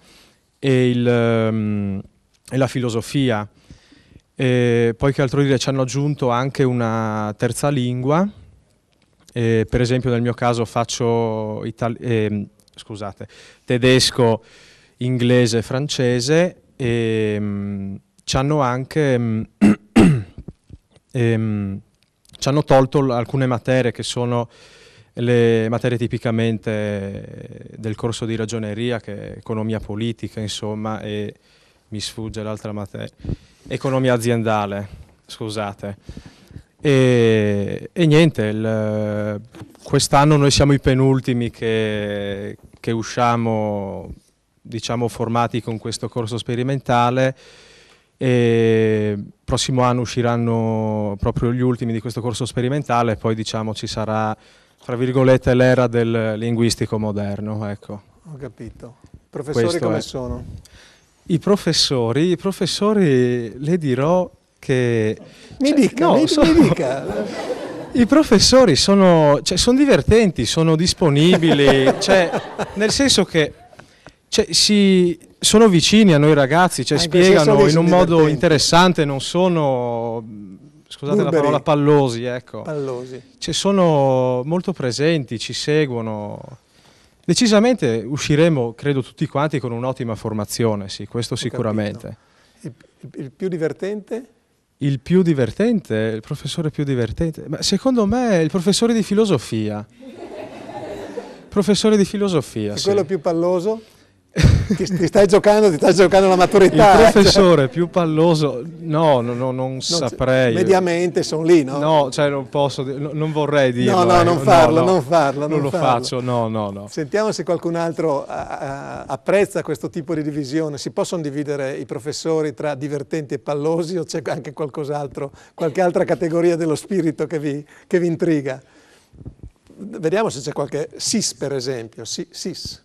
e il... Um, e la filosofia. E poi che altro dire, ci hanno aggiunto anche una terza lingua, eh, per esempio nel mio caso faccio eh, scusate, tedesco, inglese, francese e ehm, mh, ci hanno anche ehm, <clears throat> ehm ci hanno tolto alcune materie che sono le materie tipicamente del corso di ragioneria, che è economia politica, insomma, e mi sfugge l'altra materia, economia aziendale, scusate. E, e niente, quest'anno noi siamo i penultimi che, che usciamo diciamo, formati con questo corso sperimentale e prossimo anno usciranno proprio gli ultimi di questo corso sperimentale e poi diciamo, ci sarà tra virgolette l'era del linguistico moderno. Ecco. Ho capito. Professori Questo come è. sono? I professori, i professori le dirò che... Mi cioè, dica, no, mi, sono, mi dica. <laughs> I professori sono, cioè, sono divertenti, sono disponibili, <laughs> cioè, nel senso che cioè, si, sono vicini a noi ragazzi, cioè, ah, spiegano in un modo interessante, non sono scusate Urberi. la parola pallosi, ecco. Pallosi. Ci cioè, sono molto presenti, ci seguono. Decisamente usciremo, credo tutti quanti, con un'ottima formazione, sì, questo Ho sicuramente. Il, il, più divertente? Il più divertente, il professore più divertente, ma secondo me è il professore di filosofia. professore di filosofia. E sì. quello più palloso? <laughs> ti, ti, stai giocando, ti stai giocando la maturità. Il eh, professore cioè. più palloso, no, no, no non no, saprei. Mediamente sono lì, no? No, cioè non posso, non vorrei dirlo. No, no, eh. non farlo, non farlo. Non, non farlo. lo faccio, no, no, no. Sentiamo se qualcun altro apprezza questo tipo di divisione. Si possono dividere i professori tra divertenti e pallosi o c'è anche qualcos'altro, qualche altra categoria dello spirito che vi, che vi intriga? Vediamo se c'è qualche SIS per esempio, SIS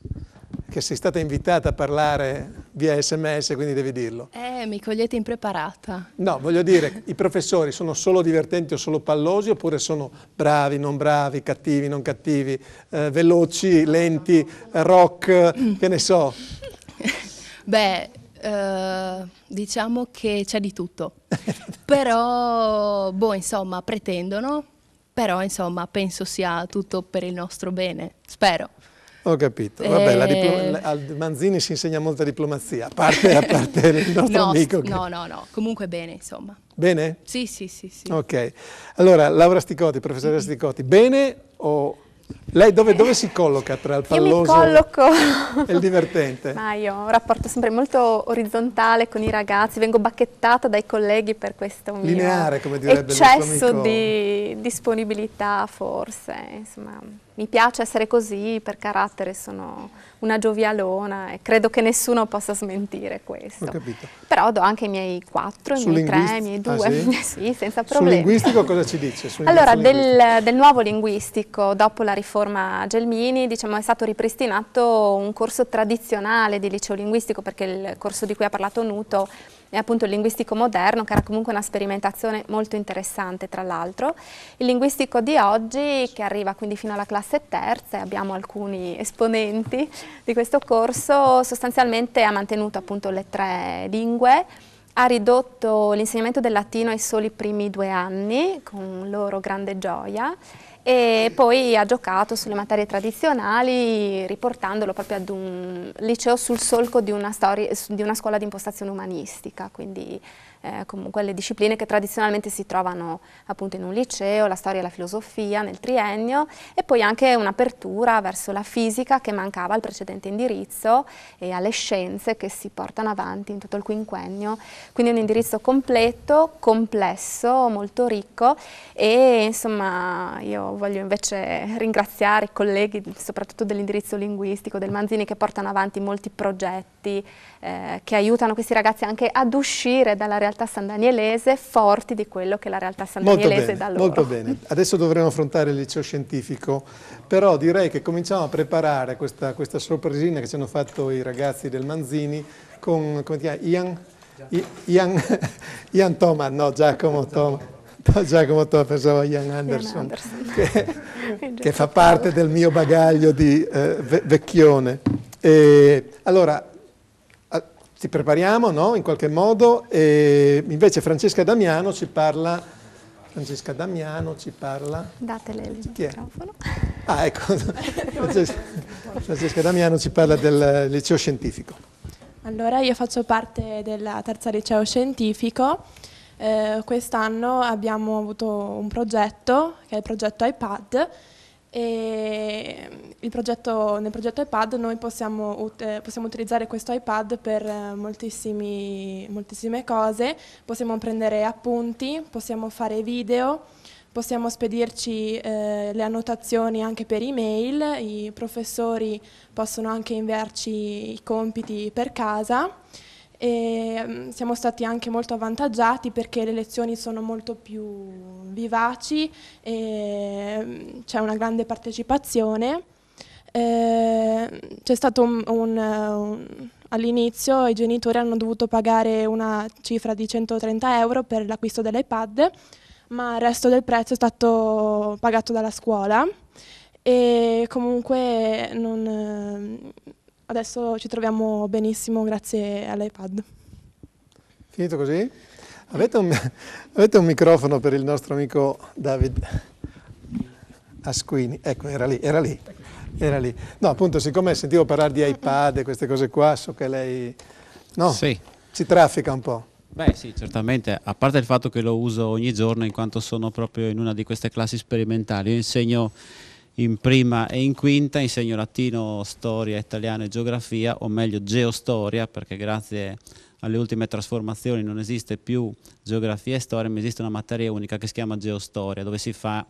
che sei stata invitata a parlare via sms, quindi devi dirlo. Eh, mi cogliete impreparata. No, voglio dire, i professori sono solo divertenti o solo pallosi oppure sono bravi, non bravi, cattivi, non cattivi, eh, veloci, lenti, rock, che ne so? <laughs> Beh, eh, diciamo che c'è di tutto. però, boh, insomma, pretendono, però, insomma, penso sia tutto per il nostro bene, spero. Ho capito, vabbè, eh... la, al Manzini si insegna molta diplomazia, a parte, a parte il <laughs> nostro no, amico. Che... No, no, no, comunque bene, insomma. Bene? Sì, sì, sì. sì. Ok, allora Laura Sticotti, professoressa Sticotti, bene o... Lei dove, dove, si colloca tra il <laughs> palloso e il divertente? <laughs> Ma io ho un rapporto sempre molto orizzontale con i ragazzi, vengo bacchettata dai colleghi per questo Lineare, mio come direbbe eccesso di disponibilità forse, insomma mi piace essere così, per carattere sono una giovialona e credo che nessuno possa smentire questo. Ho capito. Però do anche i miei quattro, i miei tre, i miei ah, due, ah, sì? <laughs> sì? senza problemi. Sul linguistico cosa ci dice? Sul allora, del, del, nuovo linguistico, dopo la riforma Gelmini, diciamo, è stato ripristinato un corso tradizionale di liceo linguistico, perché il corso di cui ha parlato Nuto è appunto il linguistico moderno che era comunque una sperimentazione molto interessante tra l'altro. Il linguistico di oggi che arriva quindi fino alla classe terza e abbiamo alcuni esponenti di questo corso sostanzialmente ha mantenuto appunto le tre lingue ha ridotto l'insegnamento del latino ai soli primi due anni, con loro grande gioia, e poi ha giocato sulle materie tradizionali riportandolo proprio ad un liceo sul solco di una, storia, di una scuola di impostazione umanistica, quindi eh, comunque le discipline che tradizionalmente si trovano appunto in un liceo, la storia e la filosofia nel triennio e poi anche un'apertura verso la fisica che mancava al precedente indirizzo e alle scienze che si portano avanti in tutto il quinquennio. Quindi un indirizzo completo, complesso, molto ricco e insomma io voglio invece ringraziare i colleghi soprattutto dell'indirizzo linguistico del Manzini che portano avanti molti progetti eh, che aiutano questi ragazzi anche ad uscire dalla realtà realtà sandanielese forti di quello che la realtà sandanielese molto bene, dà loro. Molto bene, adesso dovremo affrontare il liceo scientifico, però direi che cominciamo a preparare questa, questa sorpresina che ci hanno fatto i ragazzi del Manzini con, come ti chiama, Ian? Ian, <laughs> Ian Thomas, no Giacomo Thomas. Giacomo Thomas, pensavo a Ian Anderson, Anderson. Che, <laughs> che, fa parte del mio bagaglio di eh, vecchione. E, allora, ci prepariamo no? in qualche modo e invece Francesca Damiano ci parla Francesca Damiano ci parla datele il Chi microfono ah ecco Francesca, Francesca Damiano ci parla del liceo scientifico allora io faccio parte della terza liceo scientifico eh, quest'anno abbiamo avuto un progetto che è il progetto iPad e mm, progetto, nel progetto iPad noi possiamo, ut eh, possiamo utilizzare questo iPad per eh, moltissime cose, possiamo prendere appunti, possiamo fare video, possiamo spedirci eh, le annotazioni anche per email, i professori possono anche inviarci i compiti per casa e mm, siamo stati anche molto avvantaggiati perché le lezioni sono molto più vivaci e mm, c'è una grande partecipazione. Mm, c'è stato un, un, un all'inizio i genitori hanno dovuto pagare una cifra di 130 euro per l'acquisto dell'iPad, ma il resto del prezzo è stato pagato dalla scuola e comunque non, Adesso ci troviamo benissimo grazie all'iPad. Finito così? Avete un, avete un, microfono per il nostro amico David Asquini? Ecco, era lì, era lì, era lì. No, appunto, siccome sentivo parlare di iPad e queste cose qua, so che lei no, sì. ci traffica un po'. Beh sì, certamente, a parte il fatto che lo uso ogni giorno in quanto sono proprio in una di queste classi sperimentali, io insegno in prima e in quinta, insegno latino, storia, italiana e geografia, o meglio geostoria, perché grazie alle ultime trasformazioni non esiste più geografia e storia, ma esiste una materia unica che si chiama geostoria, dove si fa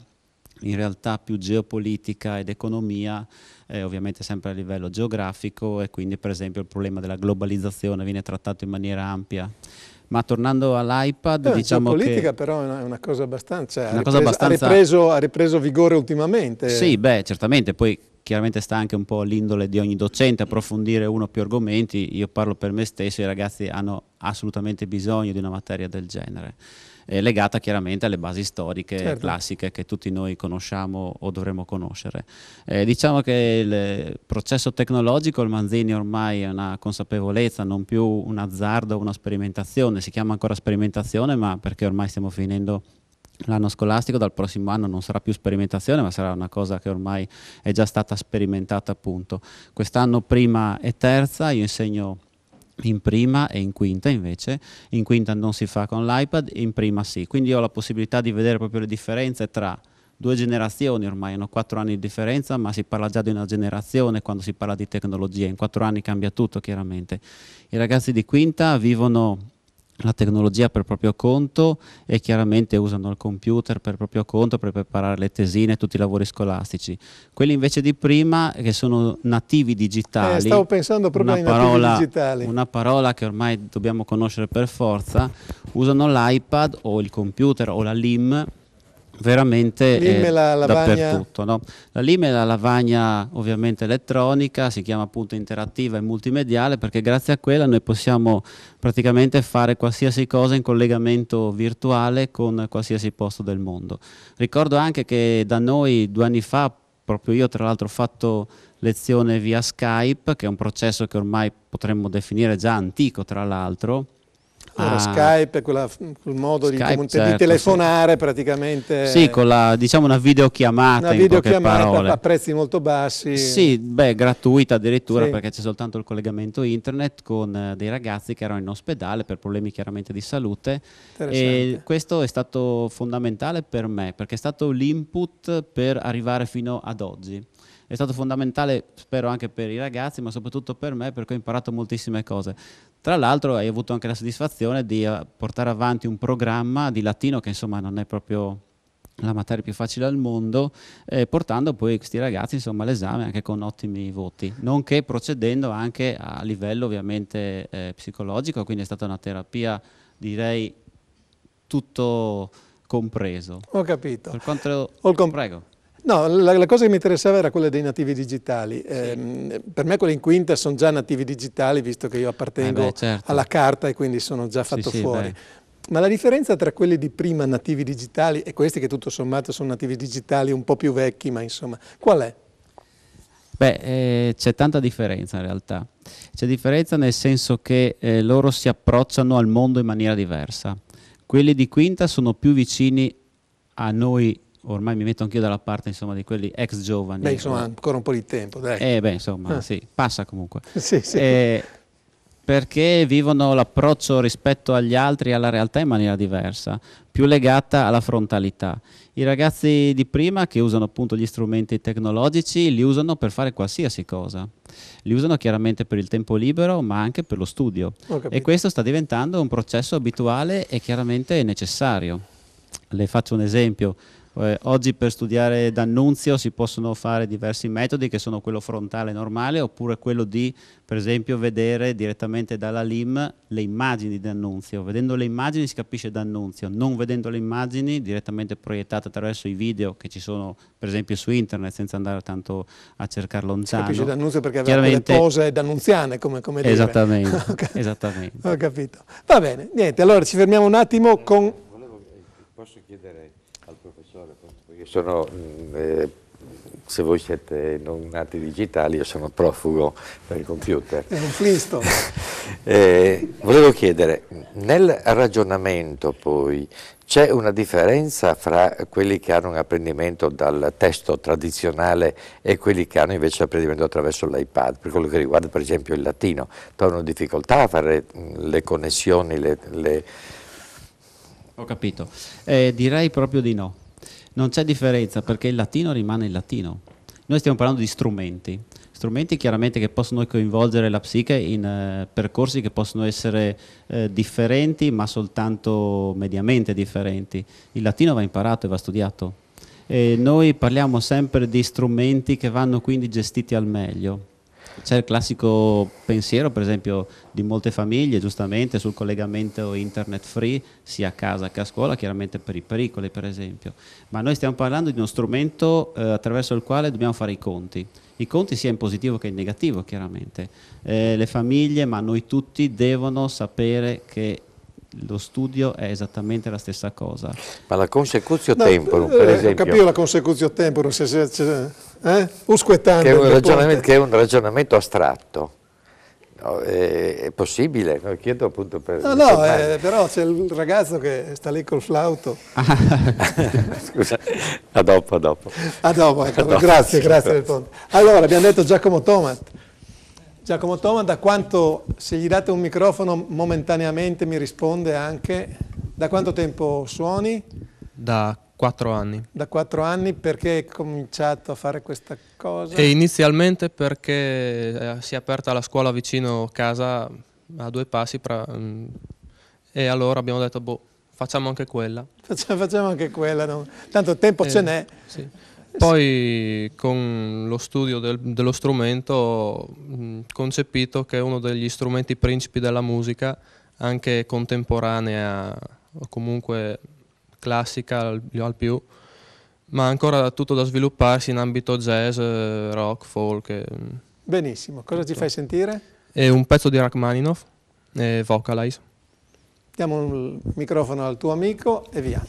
in realtà più geopolitica ed economia, eh, ovviamente sempre a livello geografico e quindi per esempio il problema della globalizzazione viene trattato in maniera ampia ma tornando all'iPad, eh, diciamo che... La politica però è una, cosa abbastanza... Una ripresa, cosa abbastanza... Ha, ripreso, ha ripreso vigore ultimamente. Sì, beh, certamente, poi chiaramente sta anche un po' l'indole di ogni docente approfondire uno o più argomenti, io parlo per me stesso, i ragazzi hanno assolutamente bisogno di una materia del genere eh, legata chiaramente alle basi storiche certo. classiche che tutti noi conosciamo o dovremmo conoscere. Eh, diciamo che il processo tecnologico, il Manzini ormai è una consapevolezza, non più un azzardo, una sperimentazione, si chiama ancora sperimentazione ma perché ormai stiamo finendo L'anno scolastico dal prossimo anno non sarà più sperimentazione, ma sarà una cosa che ormai è già stata sperimentata appunto. Quest'anno prima e terza io insegno in prima e in quinta invece, in quinta non si fa con l'iPad, in prima sì, quindi ho la possibilità di vedere proprio le differenze tra due generazioni ormai, hanno quattro anni di differenza, ma si parla già di una generazione quando si parla di tecnologia, in quattro anni cambia tutto chiaramente. I ragazzi di quinta vivono la tecnologia per proprio conto e chiaramente usano il computer per proprio conto per preparare le tesine e tutti i lavori scolastici. Quelli invece di prima che sono nativi digitali, eh, stavo pensando proprio una, parola, digitali. una parola che ormai dobbiamo conoscere per forza, usano l'iPad o il computer o la LIM veramente eh, la dappertutto. No? La Lime è la lavagna ovviamente elettronica, si chiama appunto interattiva e multimediale perché grazie a quella noi possiamo praticamente fare qualsiasi cosa in collegamento virtuale con qualsiasi posto del mondo. Ricordo anche che da noi due anni fa, proprio io tra l'altro ho fatto lezione via Skype, che è un processo che ormai potremmo definire già antico tra l'altro, era ah, Skype, quella, quel modo Skype, di, certo, di, telefonare sì. praticamente. Sì, con la, diciamo una videochiamata. Una videochiamata a prezzi molto bassi. Sì, beh, gratuita addirittura sì. perché c'è soltanto il collegamento internet con eh, dei ragazzi che erano in ospedale per problemi chiaramente di salute. E questo è stato fondamentale per me perché è stato l'input per arrivare fino ad oggi è stato fondamentale, spero anche per i ragazzi, ma soprattutto per me, perché ho imparato moltissime cose. Tra l'altro hai avuto anche la soddisfazione di eh, portare avanti un programma di latino che insomma non è proprio la materia più facile al mondo, eh, portando poi questi ragazzi insomma, all'esame anche con ottimi voti, nonché procedendo anche a livello ovviamente eh, psicologico, quindi è stata una terapia direi tutto compreso. Ho capito. Per quanto... Ho, comp Prego. No, la, la, cosa che mi interessava era quella dei nativi digitali. Eh, per me quelli in quinta sono già nativi digitali, visto che io appartengo eh beh, certo. alla carta e quindi sono già fatto sì, fuori. Sì, Ma la differenza tra quelli di prima nativi digitali e questi che tutto sommato sono nativi digitali un po' più vecchi, ma insomma, qual è? Beh, eh, c'è tanta differenza in realtà. C'è differenza nel senso che eh, loro si approcciano al mondo in maniera diversa. Quelli di quinta sono più vicini a noi ormai mi metto anch'io dalla parte insomma, di quelli ex giovani. Beh, insomma, ancora un po' di tempo, dai. Eh, beh, insomma, ah. sì, passa comunque. <laughs> sì, sì. Eh, perché vivono l'approccio rispetto agli altri e alla realtà in maniera diversa, più legata alla frontalità. I ragazzi di prima che usano appunto gli strumenti tecnologici li usano per fare qualsiasi cosa, li usano chiaramente per il tempo libero ma anche per lo studio e questo sta diventando un processo abituale e chiaramente necessario. Le faccio un esempio, eh, oggi per studiare D'Annunzio si possono fare diversi metodi che sono quello frontale normale oppure quello di per esempio vedere direttamente dalla LIM le immagini di D'Annunzio. Vedendo le immagini si capisce D'Annunzio, non vedendo le immagini direttamente proiettate attraverso i video che ci sono per esempio su internet senza andare tanto a cercare lontano. Si capisce D'Annunzio perché aveva delle pose d'annunziane come, come dire. Esattamente, <laughs> esattamente. Ho capito. Va bene, niente, allora ci fermiamo un attimo con... Volevo, eh, posso chiedere al professore che sono, mm, eh, se voi siete non nati digitali, io sono profugo del computer. È un flisto. <laughs> eh, volevo chiedere, nel ragionamento poi c'è una differenza fra quelli che hanno un apprendimento dal testo tradizionale e quelli che hanno invece apprendimento attraverso l'iPad, per quello che riguarda per esempio il latino, trovano difficoltà a fare mm, le connessioni, le, le... Ho capito, eh, direi proprio di no. Non c'è differenza perché il latino rimane il latino. Noi stiamo parlando di strumenti, strumenti chiaramente che possono coinvolgere la psiche in eh, percorsi che possono essere eh, differenti ma soltanto mediamente differenti. Il latino va imparato e va studiato. E noi parliamo sempre di strumenti che vanno quindi gestiti al meglio c'è il classico pensiero, per esempio, di molte famiglie, giustamente, sul collegamento internet free, sia a casa che a scuola, chiaramente per i pericoli, per esempio. Ma noi stiamo parlando di uno strumento eh, attraverso il quale dobbiamo fare i conti. I conti sia in positivo che in negativo, chiaramente. Eh, le famiglie, ma noi tutti, devono sapere che lo studio è esattamente la stessa cosa. Ma la consecutio no, temporum, per eh, esempio... esempio... Capivo la consecutio temporum, se, se, se, eh? usquetando. Che è un, ragionamento, che è un ragionamento astratto. No, è, è, possibile, lo chiedo appunto per... No, no, eh, però c'è il ragazzo che sta lì col flauto. <laughs> Scusa, a dopo, a dopo. A dopo, ecco. a dopo. grazie, grazie del ponte. Allora, abbiamo detto Giacomo Tomat. Giacomo Toma, da quanto, se gli date un microfono momentaneamente mi risponde anche, da quanto tempo suoni? Da quattro anni. Da quattro anni perché hai cominciato a fare questa cosa? E inizialmente perché eh, si è aperta la scuola vicino casa a due passi pra, mm, e allora abbiamo detto boh, facciamo anche quella. Facciamo, anche quella, no? tanto tempo eh, ce n'è. Sì. Poi con lo studio del, dello strumento ho concepito che è uno degli strumenti principi della musica, anche contemporanea o comunque classica al, al più, ma ancora tutto da svilupparsi in ambito jazz, eh, rock, folk. Eh, Benissimo, cosa tutto. ci fai sentire? È un pezzo di Rachmaninoff, Vocalize. Diamo il microfono al tuo amico e via.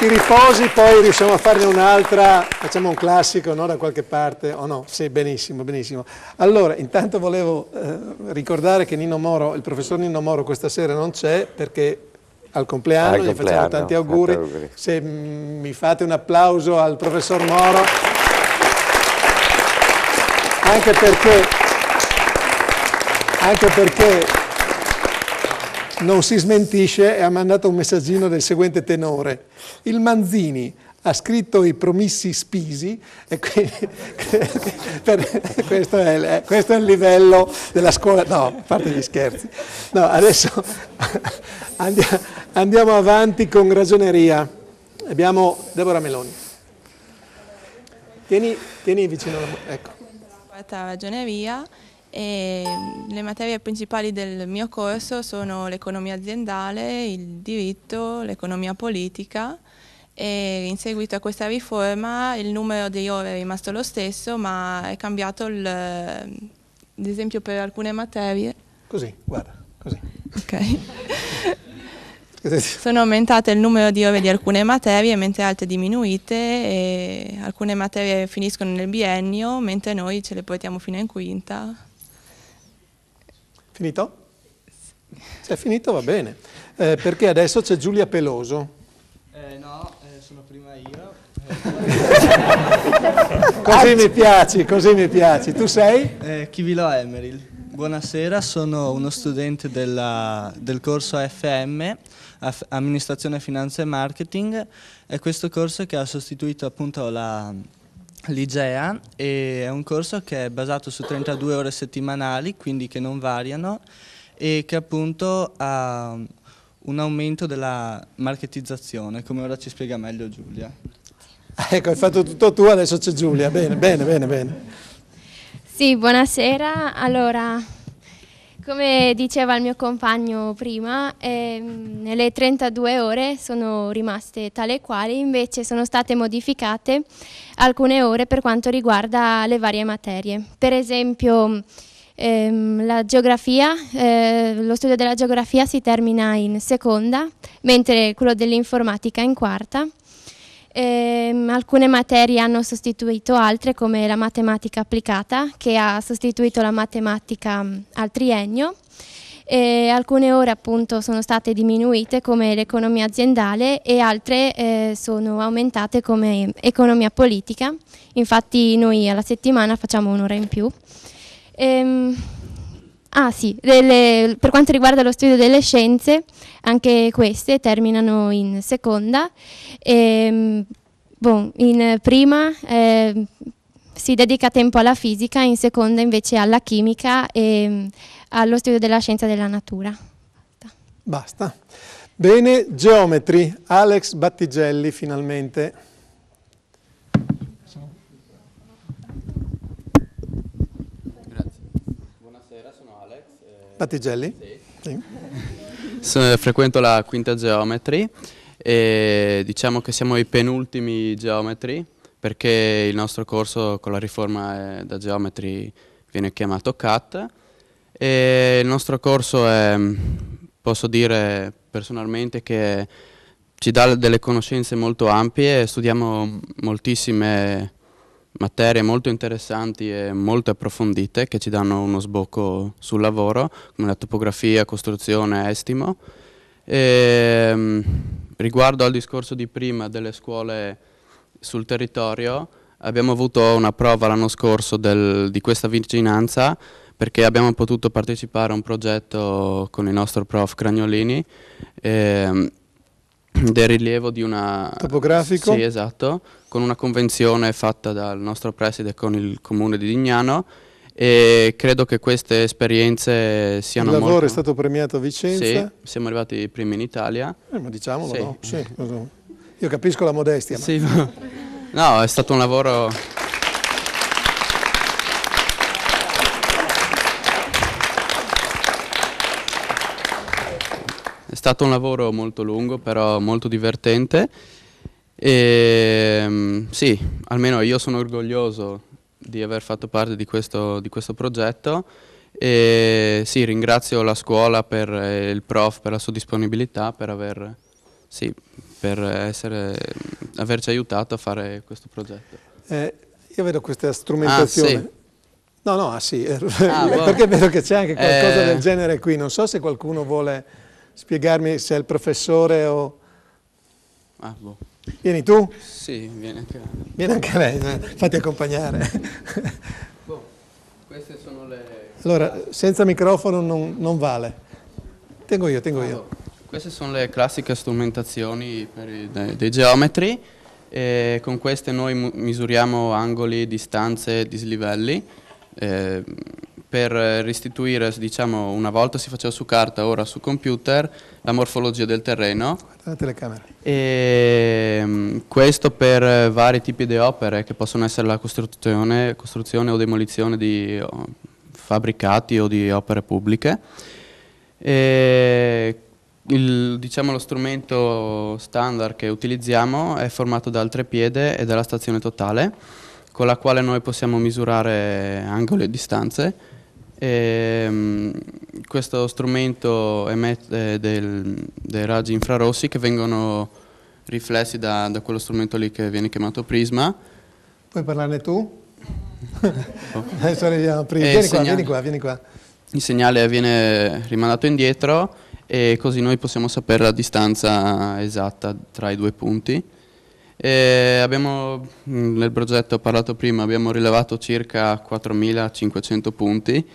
ti riposi, poi riusciamo a farne un'altra, facciamo un classico no? da qualche parte, o oh no? Sì, benissimo, benissimo. Allora, intanto volevo eh, ricordare che Nino Moro, il professor Nino Moro questa sera non c'è perché al compleanno, al gli compleanno, facciamo tanti auguri. auguri. Se mi fate un applauso al professor Moro, anche perché, anche perché non si smentisce e ha mandato un messaggino del seguente tenore. Il Manzini ha scritto i promissi spisi e quindi <laughs> per, questo, è, questo, è, il livello della scuola, no, a parte gli scherzi. No, adesso <laughs> andiamo avanti con ragioneria. Abbiamo Deborah Meloni. Tieni, tieni vicino alla... Ecco. Ragioneria e ehm, le materie principali del mio corso sono l'economia aziendale, il diritto, l'economia politica e in seguito a questa riforma il numero di ore è rimasto lo stesso ma è cambiato il, ad esempio per alcune materie. Così, guarda, così. Ok. Sono aumentate il numero di ore di alcune materie, mentre altre diminuite e alcune materie finiscono nel biennio, mentre noi ce le portiamo fino in quinta. Finito? Se è finito va bene, eh, perché adesso c'è Giulia Peloso. Eh, no. <laughs> così mi piaci, così mi piaci. Tu sei? Eh, Chivilo Emeril. Buonasera, sono uno studente della, del corso AFM, Af Amministrazione Finanza e Marketing. È questo corso che ha sostituito appunto la, l'IGEA e è un corso che è basato su 32 ore settimanali, quindi che non variano e che appunto ha un aumento della marketizzazione, come ora ci spiega meglio Giulia. <laughs> Ecco, hai fatto tutto tu, adesso c'è Giulia. Bene, bene, bene, bene. Sì, buonasera. Allora, come diceva il mio compagno prima, ehm, le 32 ore sono rimaste tale e quali, invece sono state modificate alcune ore per quanto riguarda le varie materie. Per esempio, ehm, la geografia, eh, lo studio della geografia si termina in seconda, mentre quello dell'informatica in quarta Ehm, alcune materie hanno sostituito altre come la matematica applicata che ha sostituito la matematica mm, al triennio e ehm, alcune ore appunto sono state diminuite come l'economia aziendale e altre eh, sono aumentate come economia politica, infatti noi alla settimana facciamo un'ora in più. Ehm, Ah sì, delle, per quanto riguarda lo studio delle scienze, anche queste terminano in seconda. E, ehm, bon, in prima eh, si dedica tempo alla fisica, in seconda invece alla chimica e mm, allo studio della scienza della natura. Basta. Bene, geometri, Alex Battigelli finalmente. Buonasera, sono Alex. Eh... Battigelli? Sì. sì. Sono, frequento la quinta geometri e diciamo che siamo i penultimi geometri perché il nostro corso con la riforma eh, da geometri viene chiamato CAT e il nostro corso è, posso dire personalmente che ci dà delle conoscenze molto ampie, studiamo moltissime materie molto interessanti e molto approfondite che ci danno uno sbocco sul lavoro, come la topografia, costruzione, estimo. E, ehm, riguardo al discorso di prima delle scuole sul territorio, abbiamo avuto una prova l'anno scorso del, di questa vicinanza perché abbiamo potuto partecipare a un progetto con il nostro prof Cragnolini eh, del rilievo di una... Topografico? Sì, esatto, con una convenzione fatta dal nostro preside con il comune di Dignano e credo che queste esperienze siano molto... Il lavoro molto... è stato premiato a Vicenza? Sì, siamo arrivati primi in Italia. Eh, ma diciamolo, sì. No? Sì, io capisco la modestia. Ma... Sì, ma... No, è stato un lavoro... È stato un lavoro molto lungo, però molto divertente e, ehm, sì, almeno io sono orgoglioso di aver fatto parte di questo, di questo progetto e sì, ringrazio la scuola per eh, il prof, per la sua disponibilità, per, aver, sì, per essere, averci aiutato a fare questo progetto. Eh, io vedo questa strumentazione. Ah, sì. No, no, ah, sì, ah, <laughs> perché vedo che c'è anche qualcosa eh... del genere qui. Non so se qualcuno vuole spiegarmi se è il professore o... Ah, boh. Vieni tu? Sì, vieni anche lei. Viene anche lei, eh, fatti accompagnare. Boh, queste sono le... Allora, senza microfono non, non vale. Tengo io, tengo allora, io. Queste sono le classiche strumentazioni i, dei, dei geometri. E con queste noi misuriamo angoli, distanze, dislivelli. Eh, per restituire, diciamo, una volta si faceva su carta, ora su computer, la morfologia del terreno. Guarda la telecamera. E mm, questo per vari tipi di opere che possono essere la costruzione, costruzione o demolizione di oh, fabbricati o di opere pubbliche. Il, diciamo, lo strumento standard che utilizziamo è formato dal trepiede e dalla stazione totale con la quale noi possiamo misurare angoli e distanze e, ehm, questo strumento emette eh, del, dei raggi infrarossi che vengono riflessi da, da, quello strumento lì che viene chiamato prisma. Puoi parlarne tu? Oh. <laughs> Eh, Adesso arriviamo a prisma. Eh, vieni, segnale, qua, vieni qua, vieni qua. Il segnale viene rimandato indietro e così noi possiamo sapere la distanza esatta tra i due punti. E abbiamo, mm, nel progetto ho parlato prima, abbiamo rilevato circa 4.500 punti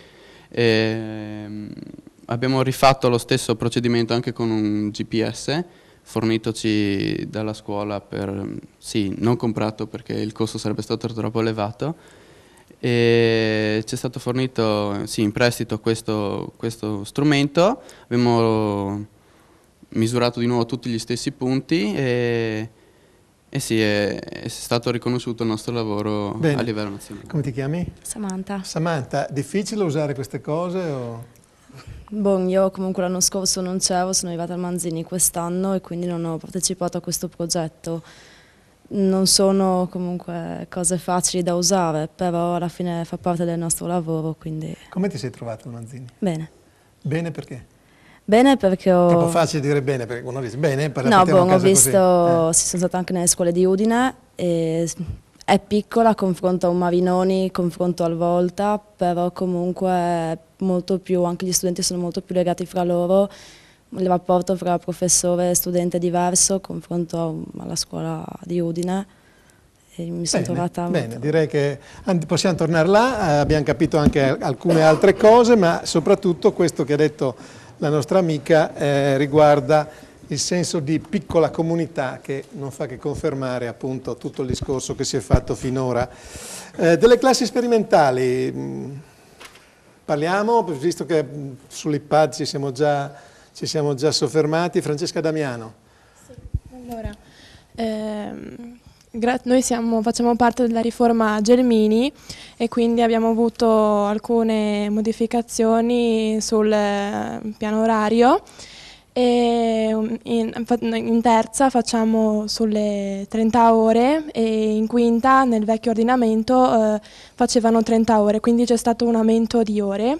e ehm, abbiamo rifatto lo stesso procedimento anche con un GPS fornitoci dalla scuola, per, sì, non comprato perché il costo sarebbe stato troppo elevato, ci è stato fornito sì, in prestito questo, questo strumento, abbiamo misurato di nuovo tutti gli stessi punti e eh sì, è, è, stato riconosciuto il nostro lavoro Bene. a livello nazionale. Come ti chiami? Samantha. Samantha, difficile usare queste cose o... Bon, io comunque l'anno scorso non c'ero, sono arrivata al Manzini quest'anno e quindi non ho partecipato a questo progetto. Non sono comunque cose facili da usare, però alla fine fa parte del nostro lavoro, quindi... Come ti sei trovata al Manzini? Bene. Bene perché? Bene perché ho... Troppo facile dire bene, perché uno dice bene, però... No, buono, ho visto, boh, eh. sì, sono stata anche nelle scuole di Udine, è piccola confronto a un Marinoni, confronto al Volta, però comunque molto più, anche gli studenti sono molto più legati fra loro, il rapporto fra professore e studente è diverso, confronto alla scuola di Udine mi sono bene, trovata molto... Bene, direi che possiamo tornare là, eh, abbiamo capito anche alcune altre cose, ma soprattutto questo che ha detto la nostra amica, eh, riguarda il senso di piccola comunità che non fa che confermare appunto tutto il discorso che si è fatto finora. Eh, delle classi sperimentali mm, parliamo, visto che mm, sull'iPad ci, ci siamo già, soffermati, Francesca Damiano. Sì, allora, ehm, Gra- noi siamo, facciamo parte della riforma Gelmini e quindi abbiamo avuto alcune modificazioni sul eh, piano orario e mm, in, in, terza facciamo sulle 30 ore e in quinta nel vecchio ordinamento eh, facevano 30 ore, quindi c'è stato un aumento di ore.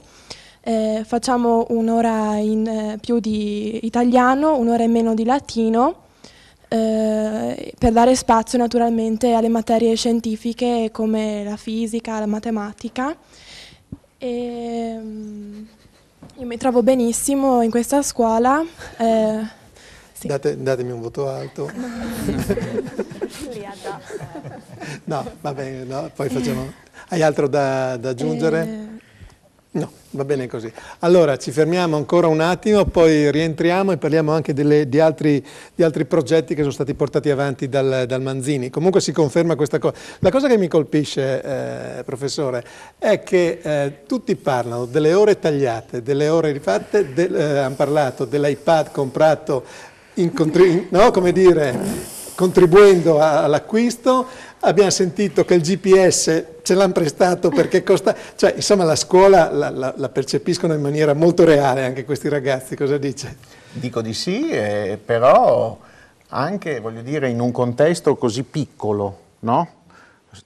Eh, facciamo un'ora in eh, più di italiano, un'ora in meno di latino per dare spazio naturalmente alle materie scientifiche come la fisica, la matematica. E, mm, io mi trovo benissimo in questa scuola. Eh, sì. Date, datemi un voto alto. <laughs> no, va bene, no, poi facciamo... Hai altro da, da aggiungere? Eh, No, va bene così. Allora ci fermiamo ancora un attimo, poi rientriamo e parliamo anche delle, di, altri, di, altri, progetti che sono stati portati avanti dal, dal, Manzini. Comunque si conferma questa cosa. La cosa che mi colpisce, eh, professore, è che eh, tutti parlano delle ore tagliate, delle ore rifatte, de, eh, hanno parlato dell'iPad comprato, in, no, come dire, contribuendo all'acquisto abbiamo sentito che il GPS ce l'hanno prestato perché costa, cioè insomma la scuola la, la, la, percepiscono in maniera molto reale anche questi ragazzi, cosa dice? Dico di sì, eh, però anche voglio dire in un contesto così piccolo, no?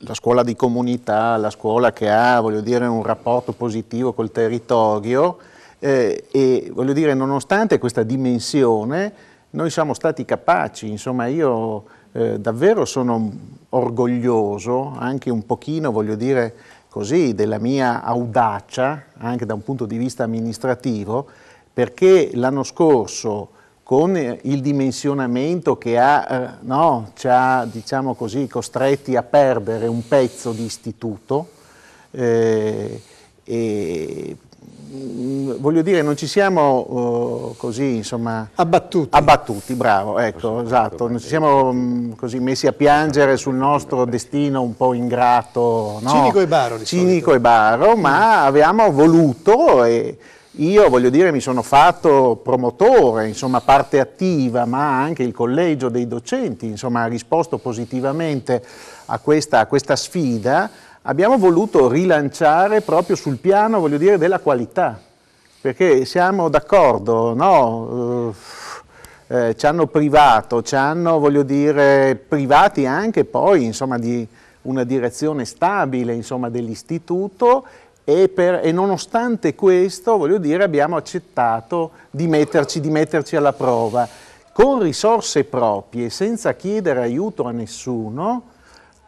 la scuola di comunità, la scuola che ha voglio dire, un rapporto positivo col territorio eh, e voglio dire, nonostante questa dimensione, noi siamo stati capaci, insomma io eh, davvero sono orgoglioso, anche un pochino, voglio dire così, della mia audacia, anche da un punto di vista amministrativo, perché l'anno scorso con il dimensionamento che ha, eh, no, ci ha diciamo così, costretti a perdere un pezzo di istituto, eh, e Mm, voglio dire, non ci siamo uh, così, insomma... Abbattuti. Abbattuti, bravo, ecco, esatto. Non ci siamo um, così messi a piangere sul nostro destino un po' ingrato. No? Cinico e baro. Di Cinico e baro, ma mm. avevamo voluto e io, voglio dire, mi sono fatto promotore, insomma, parte attiva, ma anche il collegio dei docenti, insomma, ha risposto positivamente a questa, a questa sfida abbiamo voluto rilanciare proprio sul piano, voglio dire, della qualità, perché siamo d'accordo, no? Eh, eh, ci hanno privato, ci hanno, voglio dire, privati anche poi, insomma, di una direzione stabile, insomma, dell'istituto e, per, e, nonostante questo, voglio dire, abbiamo accettato di metterci, di metterci alla prova. Con risorse proprie, senza chiedere aiuto a nessuno,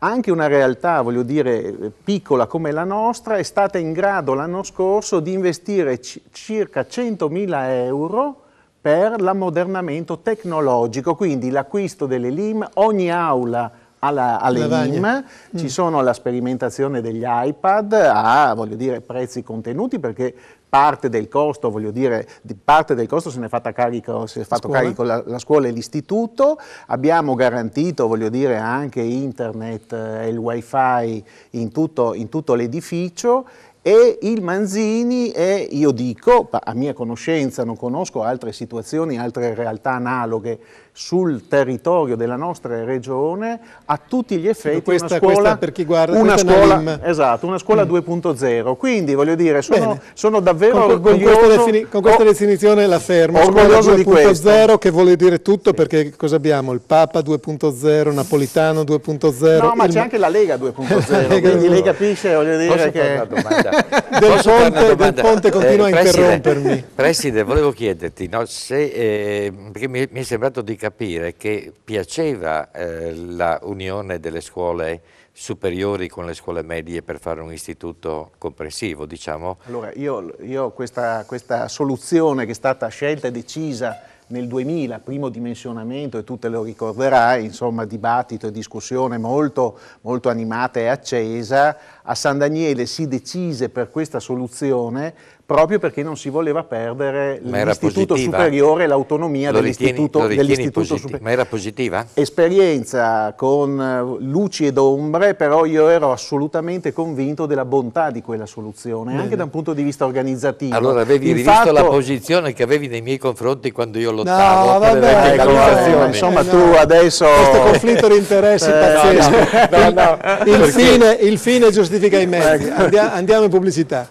anche una realtà, voglio dire, piccola come la nostra, è stata in grado l'anno scorso di investire circa 100.000 euro per l'ammodernamento tecnologico, quindi l'acquisto delle LIM, ogni aula alla, alle LIM, mm. ci sono la sperimentazione degli iPad a, voglio dire, prezzi contenuti perché parte del costo, voglio dire, di parte del costo se ne è, fatta carico, si è fatto scuola. carico la, la, scuola e l'istituto, abbiamo garantito, voglio dire, anche internet eh, e il wifi in tutto, in tutto l'edificio e il Manzini è, io dico, a mia conoscenza, non conosco altre situazioni, altre realtà analoghe sul territorio della nostra regione, a tutti gli effetti questa, una scuola, per chi guarda, una scuola, esatto, una scuola mm. 2.0. Quindi voglio dire, sono, sono davvero con, orgoglioso. Con questa, defini, con questa definizione la fermo, scuola 2.0 che vuole dire tutto sì. perché cosa abbiamo? Il Papa 2.0, Napolitano 2.0. No, ma c'è anche la Lega 2.0, <laughs> quindi lei capisce, voglio dire Posso che... Fare una domanda? del, ponte, del ponte continua eh, a interrompermi. <laughs> Preside, volevo chiederti, no, se, eh, perché mi, mi, è sembrato di capire che piaceva eh, la unione delle scuole superiori con le scuole medie per fare un istituto comprensivo, diciamo. Allora, io, io questa, questa soluzione che è stata scelta e decisa nel 2000, primo dimensionamento, e tu te lo ricorderai, insomma, dibattito e discussione molto, molto animata e accesa, a San Daniele si decise per questa soluzione proprio perché non si voleva perdere l'istituto superiore e l'autonomia dell'istituto, dell'istituto superiore. Ma era positiva? Esperienza con eh, luci ed ombre, però io ero assolutamente convinto della bontà di quella soluzione, anche da un punto di vista organizzativo. Allora avevi Il rivisto la posizione che avevi nei miei confronti quando io lottavo no, vabbè, ecco, no, insomma no. tu adesso... Questo conflitto di interessi <laughs> eh, pazzesco. No, no, Il, fine, il fine giustifica i mezzi. Ecco. Andiamo in pubblicità.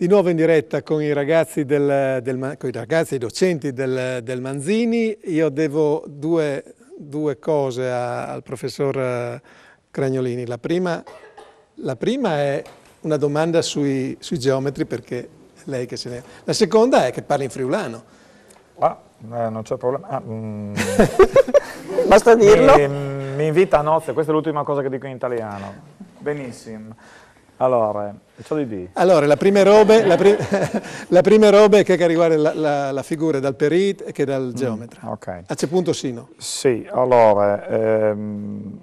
di nuovo in diretta con i ragazzi, del, del, con i ragazzi i docenti del, del, Manzini. Io devo due, due cose a, al professor eh, Cragnolini. La prima, la prima è una domanda sui, sui, geometri perché è lei che se ne... La seconda è che parli in friulano. Ah, eh, non c'è problema. Ah, mm. <laughs> Basta dirlo. Mi, mi invita a nozze, questa è l'ultima cosa che dico in italiano. Benissimo. Allora, allora la prima robe, la, pri <laughs> la prima robe che, che riguarda la, la, la, figura dal perit che dal mm, geometra. okay. A c'è punto sino. Sì, allora, ehm,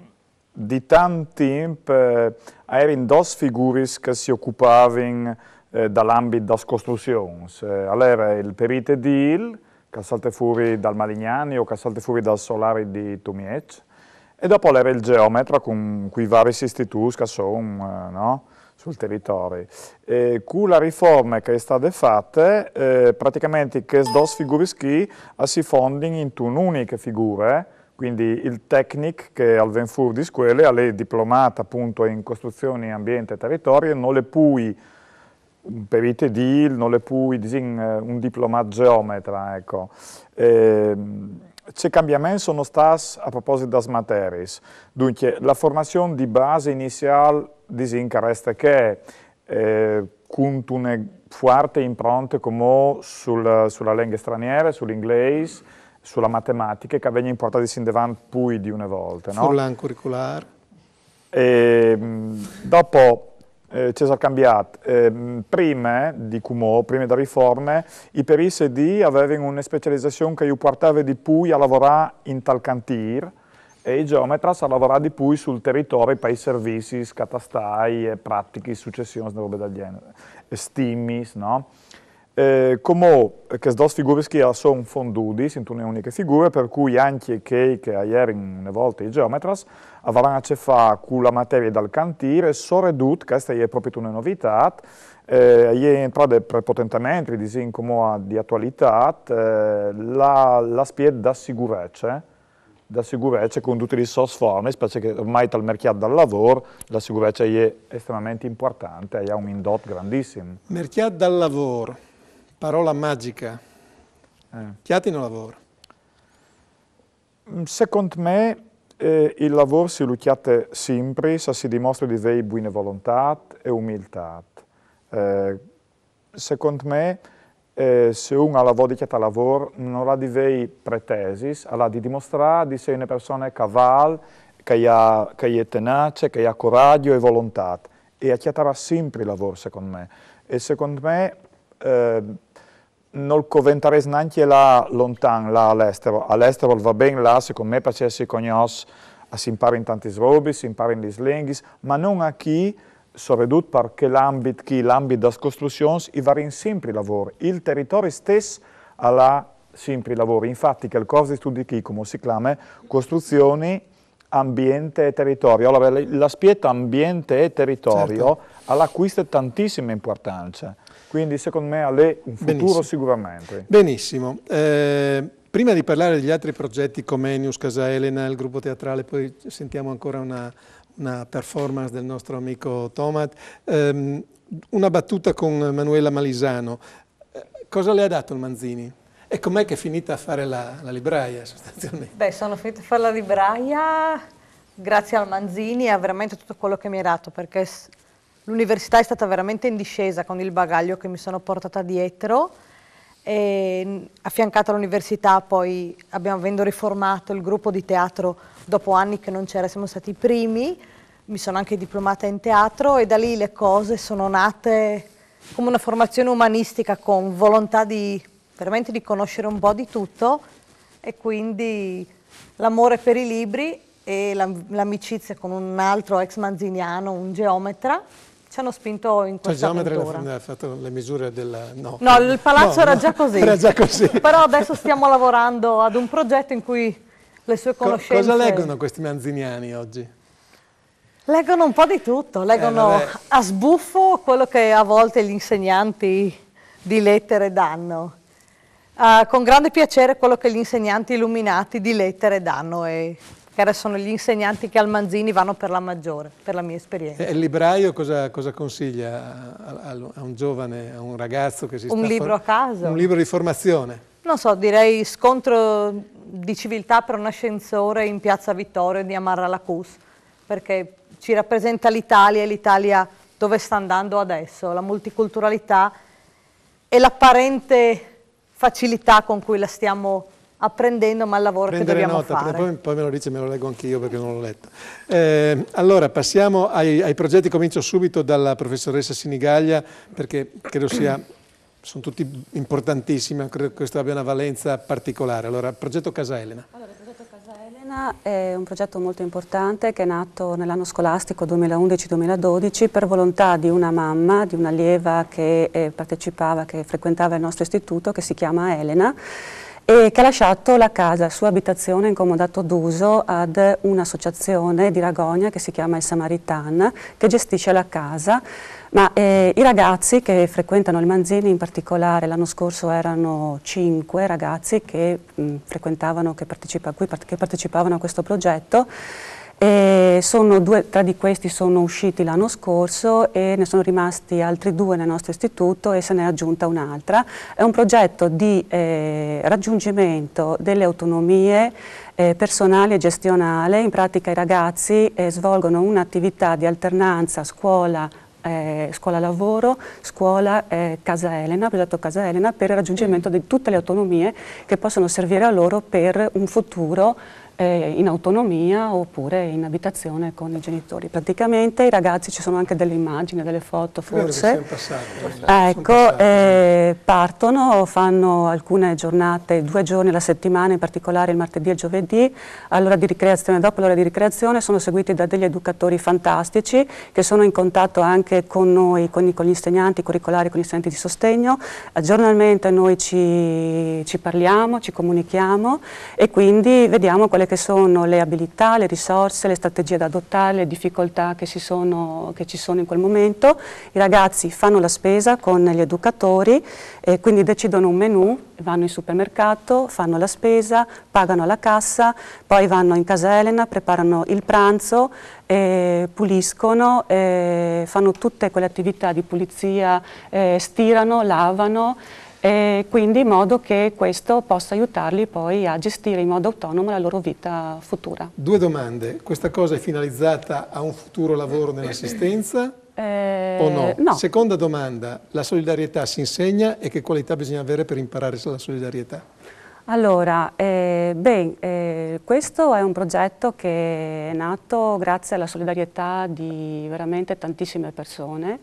di tanti imp eh, erano due figure che si occupavano eh, dall'ambito delle costruzioni. Eh, allora, il perit di Il, che salta fuori dal Malignani o che salta fuori dal Solari di Tomiec, e dopo era il geometra con quei vari istituti che sono, eh, no? sul territorio. Eh, con la riforma che è stata fatta, eh, praticamente queste due figure si fondano in un'unica figura, quindi il tecnic che al Venfur di scuole è diplomata appunto in costruzioni, ambiente e territorio, non le puoi mm, per i deal, non le puoi disin, eh, un diplomato geometra, ecco. Eh, c'è cambiamento sono stas a proposito delle materie, Dunque, la formazione di base iniziale di Zinca resta che eh, cunt una forte impronta come sul, sulla lingua straniera, sull'inglese, sulla matematica, che viene importata sin davanti più di una volta. No? Sull'an curriculare. E, ehm, dopo eh, Cesar Cambiat, eh, prima di Cumò, prima delle riforme, i periodi di avevano una specializzazione che gli portava di più a lavorare in tal cantir e i geometras a lavorare di più sul territorio per i servizi, scatastai, pratiche, successioni, robe del genere, stimis, no? Eh, come queste figure sono fondute, sono una unica figura, per cui anche che, che ieri una volta i geometras Avaranče fa con la materia dal cantiere, redut, questa è proprio una novità, eh, è entrata prepotentemente, disin come di attualità, eh, la, la spied da sicurezza, da sicurezza con tutti i risorse forme, specie che ormai dal mercato dal lavoro, la sicurezza è estremamente importante, ha un indot grandissimo. Mercato dal lavoro, parola magica, eh. chiati non lavoro. Secondo me e il lavoro si lucchiate sempre se si dimostra di avere buona volontà e umiltà. Eh, secondo me, eh, se uno ha lavora di a lavoro, non ha di avere pretesi, ha di dimostrare di essere una persona che vale, che, è tenace, che ha coraggio e volontà. E acchiatterà sempre il lavoro, secondo me. E secondo me... Eh, non coventarei neanche là lontano, là all'estero. All'estero va bene, là secondo me facessi cognos, ah, si impara in tanti robi, si impara in slinghi, ma non a chi, soprattutto perché l'ambito chi, l'ambito della costruzione, i vari sempre lavori. Il territorio stesso ha sempre lavori. Infatti che il corso di studi chi, come si chiama, costruzioni, ambiente e territorio. Allora, l'aspetto ambiente e territorio certo. ha acquista tantissima importanza. Quindi secondo me ha lei un futuro Benissimo. sicuramente. Benissimo. Eh, prima di parlare degli altri progetti, Comenius, Casa Elena, il gruppo teatrale, poi sentiamo ancora una, una performance del nostro amico Tomat, eh, una battuta con Manuela Malisano. Eh, cosa le ha dato il Manzini? E com'è che è finita a fare la, la libraia sostanzialmente? Beh, sono finita a fare la libraia grazie al Manzini e a veramente tutto quello che mi ha dato, perché L'università è stata veramente in discesa con il bagaglio che mi sono portata dietro e mm, affiancata all'università poi abbiamo, avendo riformato il gruppo di teatro dopo anni che non c'era, siamo stati i primi, mi sono anche diplomata in teatro e da lì le cose sono nate come una formazione umanistica con volontà di veramente di conoscere un po' di tutto e quindi l'amore per i libri e l'amicizia con un altro ex manziniano, un geometra ci hanno spinto in cioè, questa cioè, avventura. ha fatto le misure del... No, no il palazzo no, era, no, già così. era già così. <laughs> Però adesso stiamo lavorando ad un progetto in cui le sue conoscenze... Co cosa leggono questi manziniani oggi? Leggono un po' di tutto, leggono eh, a sbuffo quello che a volte gli insegnanti di lettere danno. Uh, con grande piacere quello che gli insegnanti illuminati di lettere danno e che sono gli insegnanti che al Manzini vanno per la maggiore, per la mia esperienza. E il libraio cosa, cosa consiglia a, a, un giovane, a un ragazzo che si un sta... Un libro a casa. Un libro di formazione. Non so, direi scontro di civiltà per un ascensore in Piazza Vittorio di Amarra Lacus, perché ci rappresenta l'Italia e l'Italia dove sta andando adesso, la multiculturalità e l'apparente facilità con cui la stiamo apprendendo ma il lavoro Prendere che dobbiamo nota, fare. Poi, poi, me lo dice, me lo leggo anch'io perché non l'ho letto. Eh, allora, passiamo ai, ai, progetti. Comincio subito dalla professoressa Sinigaglia perché credo sia, sono tutti importantissimi, credo che questo abbia una valenza particolare. Allora, progetto Casa Elena. Allora, è un progetto molto importante che è nato nell'anno scolastico 2011-2012 per volontà di una mamma, di un'allieva che eh, partecipava, che frequentava il nostro istituto, che si chiama Elena, e che ha lasciato la casa, la sua abitazione in comodato d'uso ad un'associazione di Ragogna che si chiama Il Samaritan, che gestisce la casa, ma eh, i ragazzi che frequentano il Manzini in particolare, l'anno scorso erano cinque ragazzi che mh, mm, frequentavano, che, partecipa, che partecipavano a questo progetto, Due, tre di questi sono usciti l'anno scorso e ne sono rimasti altri due nel nostro istituto e se ne è aggiunta un'altra. È un progetto di eh, raggiungimento delle autonomie eh, personali e gestionali. In pratica i ragazzi eh, svolgono un'attività di alternanza scuola eh, scuola-lavoro, scuola eh, Casa Elena, progetto Casa Elena, per il raggiungimento di tutte le autonomie che possono servire a loro per un futuro eh, in autonomia oppure in abitazione con i genitori. Praticamente i ragazzi, ci sono anche delle immagini, delle foto forse, passati, ecco, eh, partono, fanno alcune giornate, due giorni alla settimana, in particolare il martedì e il giovedì, all'ora di ricreazione, dopo l'ora di ricreazione sono seguiti da degli educatori fantastici che sono in contatto anche con noi, con, con gli insegnanti curricolari, con gli insegnanti di sostegno, giornalmente noi ci, ci parliamo, ci comunichiamo e quindi vediamo quale che sono le abilità, le risorse, le strategie da adottare, le difficoltà che, sono, che ci sono in quel momento. I ragazzi fanno la spesa con gli educatori e quindi decidono un menù, vanno in supermercato, fanno la spesa, pagano la cassa, poi vanno in casa Elena, preparano il pranzo, eh, puliscono, eh, fanno tutte quelle attività di pulizia, eh, stirano, lavano e quindi in modo che questo possa aiutarli poi a gestire in modo autonomo la loro vita futura. Due domande, questa cosa è finalizzata a un futuro lavoro nell'assistenza? Eh, o no? no? Seconda domanda, la solidarietà si insegna e che qualità bisogna avere per imparare la solidarietà? Allora, eh, beh, eh, questo è un progetto che è nato grazie alla solidarietà di veramente tantissime persone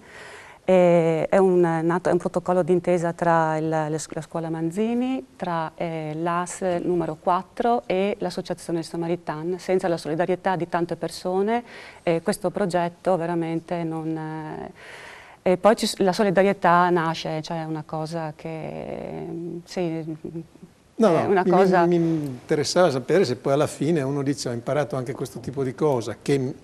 è un, nato, è, un, protocollo d'intesa tra il, la scuola Manzini, tra eh, l'AS numero 4 e l'associazione Samaritan. Senza la solidarietà di tante persone eh, questo progetto veramente non... Eh, poi ci, la solidarietà nasce, cioè è una cosa che... Mm, sì, mm, No, no, una mi, cosa... mi interessava sapere se poi alla fine uno dice ho imparato anche questo tipo di cosa, che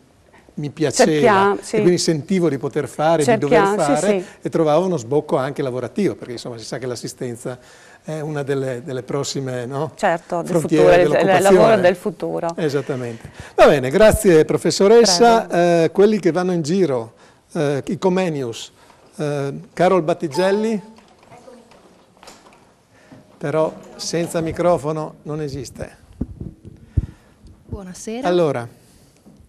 mi piaceva sì. e quindi sentivo di poter fare, Cerchia, di dover fare sì, sì. e trovavo uno sbocco anche lavorativo perché insomma si sa che l'assistenza è una delle, delle prossime no? certo, frontiere del futuro, il lavoro del futuro. Esattamente. Va bene, grazie professoressa. Eh, quelli che vanno in giro, eh, i Comenius, eh, Carol Battigelli, però senza microfono non esiste. Buonasera. Allora.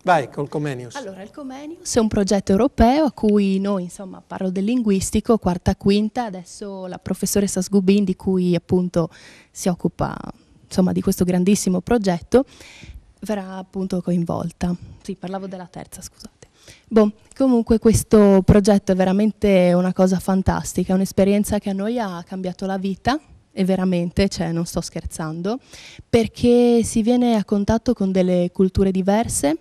Vai col Comenius. Allora, il Comenius è un progetto europeo a cui noi, insomma, parlo del linguistico, quarta quinta, adesso la professoressa Sgubin di cui appunto si occupa insomma, di questo grandissimo progetto verrà appunto coinvolta. Sì, parlavo della terza, scusate. Boh, comunque questo progetto è veramente una cosa fantastica, è un'esperienza che a noi ha cambiato la vita, e veramente, cioè non sto scherzando, perché si viene a contatto con delle culture diverse,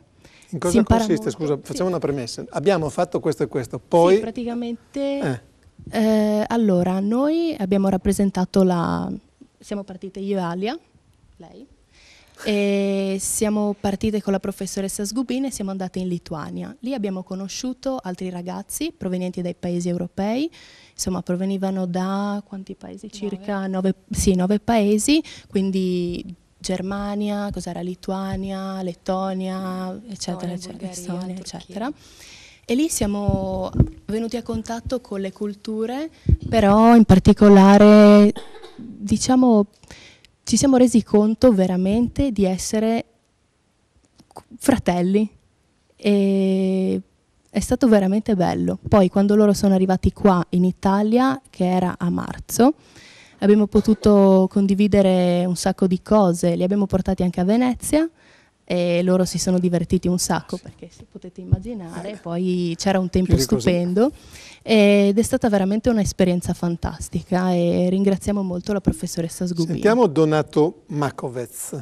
in cosa impara consiste? Molto. Scusa, facciamo sì. una premessa. Abbiamo fatto questo e questo, poi... Sì, praticamente... Eh. Eh, allora, noi abbiamo rappresentato la... Siamo partite io e Alia, lei, e siamo partite con la professoressa Sgubin e siamo andate in Lituania. Lì abbiamo conosciuto altri ragazzi provenienti dai paesi europei, insomma provenivano da quanti paesi? Circa nove, nove, sì, nove paesi, quindi Germania, cos'era Lituania, Lettonia, mm. eccetera, eccetera, Estonia, eccetera. E lì siamo venuti a contatto con le culture, però in particolare, diciamo, ci siamo resi conto veramente di essere fratelli e è stato veramente bello. Poi quando loro sono arrivati qua in Italia, che era a marzo, abbiamo potuto condividere un sacco di cose, li abbiamo portati anche a Venezia e loro si sono divertiti un sacco perché se potete immaginare poi c'era un tempo stupendo ed è stata veramente un'esperienza fantastica e ringraziamo molto la professoressa Sgubini. Sentiamo Donato Makovez.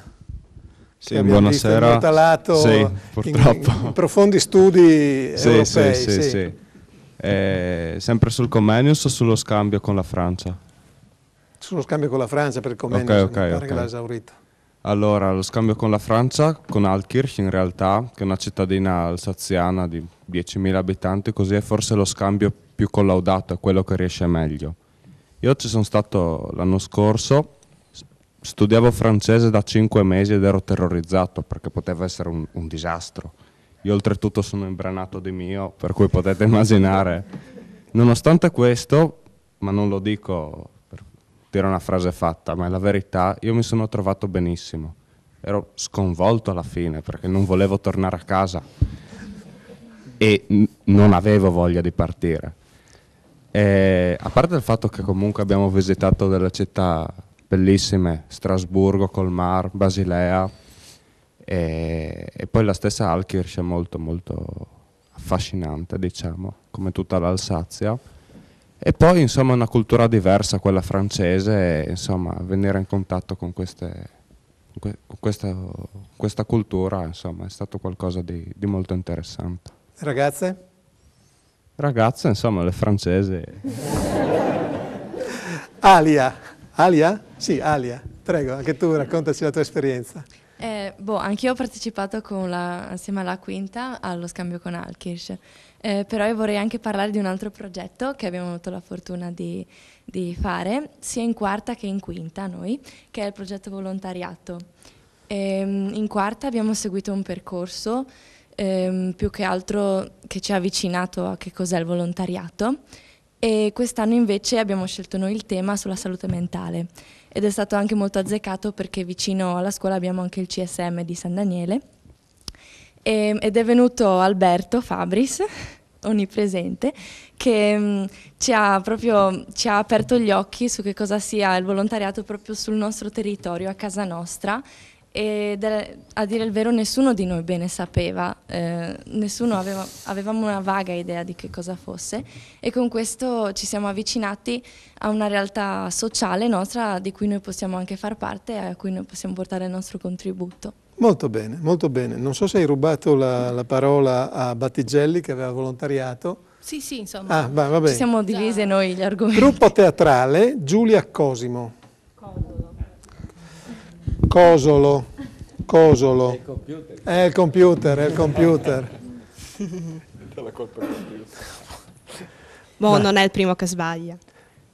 Sì, buonasera. Visto, sì, purtroppo. In, in profondi studi sì, europei. Sì, sì, sì. sì. Eh, sempre sul Comenius o sullo scambio con la Francia? sullo scambio con la Francia per come okay, okay, okay. l'ha esaurita. Allora, lo scambio con la Francia, con Alkirch in realtà, che è una cittadina alsaziana di 10.000 abitanti, così è forse lo scambio più collaudato, è quello che riesce meglio. Io ci sono stato l'anno scorso, studiavo francese da 5 mesi ed ero terrorizzato perché poteva essere un, un disastro. Io oltretutto sono imbranato di mio, per cui potete immaginare. Nonostante questo, ma non lo dico dire una frase fatta, ma è la verità, io mi sono trovato benissimo. Ero sconvolto alla fine perché non volevo tornare a casa e non avevo voglia di partire. E, a parte il fatto che comunque abbiamo visitato delle città bellissime, Strasburgo, Colmar, Basilea e, e poi la stessa Alkirch è molto molto affascinante, diciamo, come tutta l'Alsazia e poi insomma una cultura diversa, quella francese, e, insomma venire in contatto con, queste, questa, questa, cultura insomma, è stato qualcosa di, di molto interessante. Ragazze? Ragazze, insomma, le francese. <laughs> Alia, Alia? Sì, Alia, prego, anche tu raccontaci la tua esperienza. Eh, boh, anch'io ho partecipato la, assieme alla quinta allo scambio con Alkish. Eh, però io vorrei anche parlare di un altro progetto che abbiamo avuto la fortuna di, di fare, sia in quarta che in quinta noi, che è il progetto volontariato. Ehm, in quarta abbiamo seguito un percorso ehm, più che altro che ci ha avvicinato a che cos'è il volontariato e quest'anno invece abbiamo scelto noi il tema sulla salute mentale ed è stato anche molto azzeccato perché vicino alla scuola abbiamo anche il CSM di San Daniele e, ehm, ed è venuto Alberto Fabris, <laughs> onnipresente, che mm, ci ha, proprio, ci ha aperto gli occhi su che cosa sia il volontariato proprio sul nostro territorio, a casa nostra, ed a dire il vero nessuno di noi bene sapeva, eh, nessuno aveva, avevamo una vaga idea di che cosa fosse e con questo ci siamo avvicinati a una realtà sociale nostra di cui noi possiamo anche far parte e a cui noi possiamo portare il nostro contributo. Molto bene, molto bene. Non so se hai rubato la, la parola a Battigelli che aveva volontariato. Sì, sì, insomma. Ah, va, va Ci siamo divise noi gli argomenti. Gruppo teatrale Giulia Cosimo. Cosolo. Cosolo. Cosolo. È il computer. È il computer, è il computer. la colpa computer. non è il primo che sbaglia.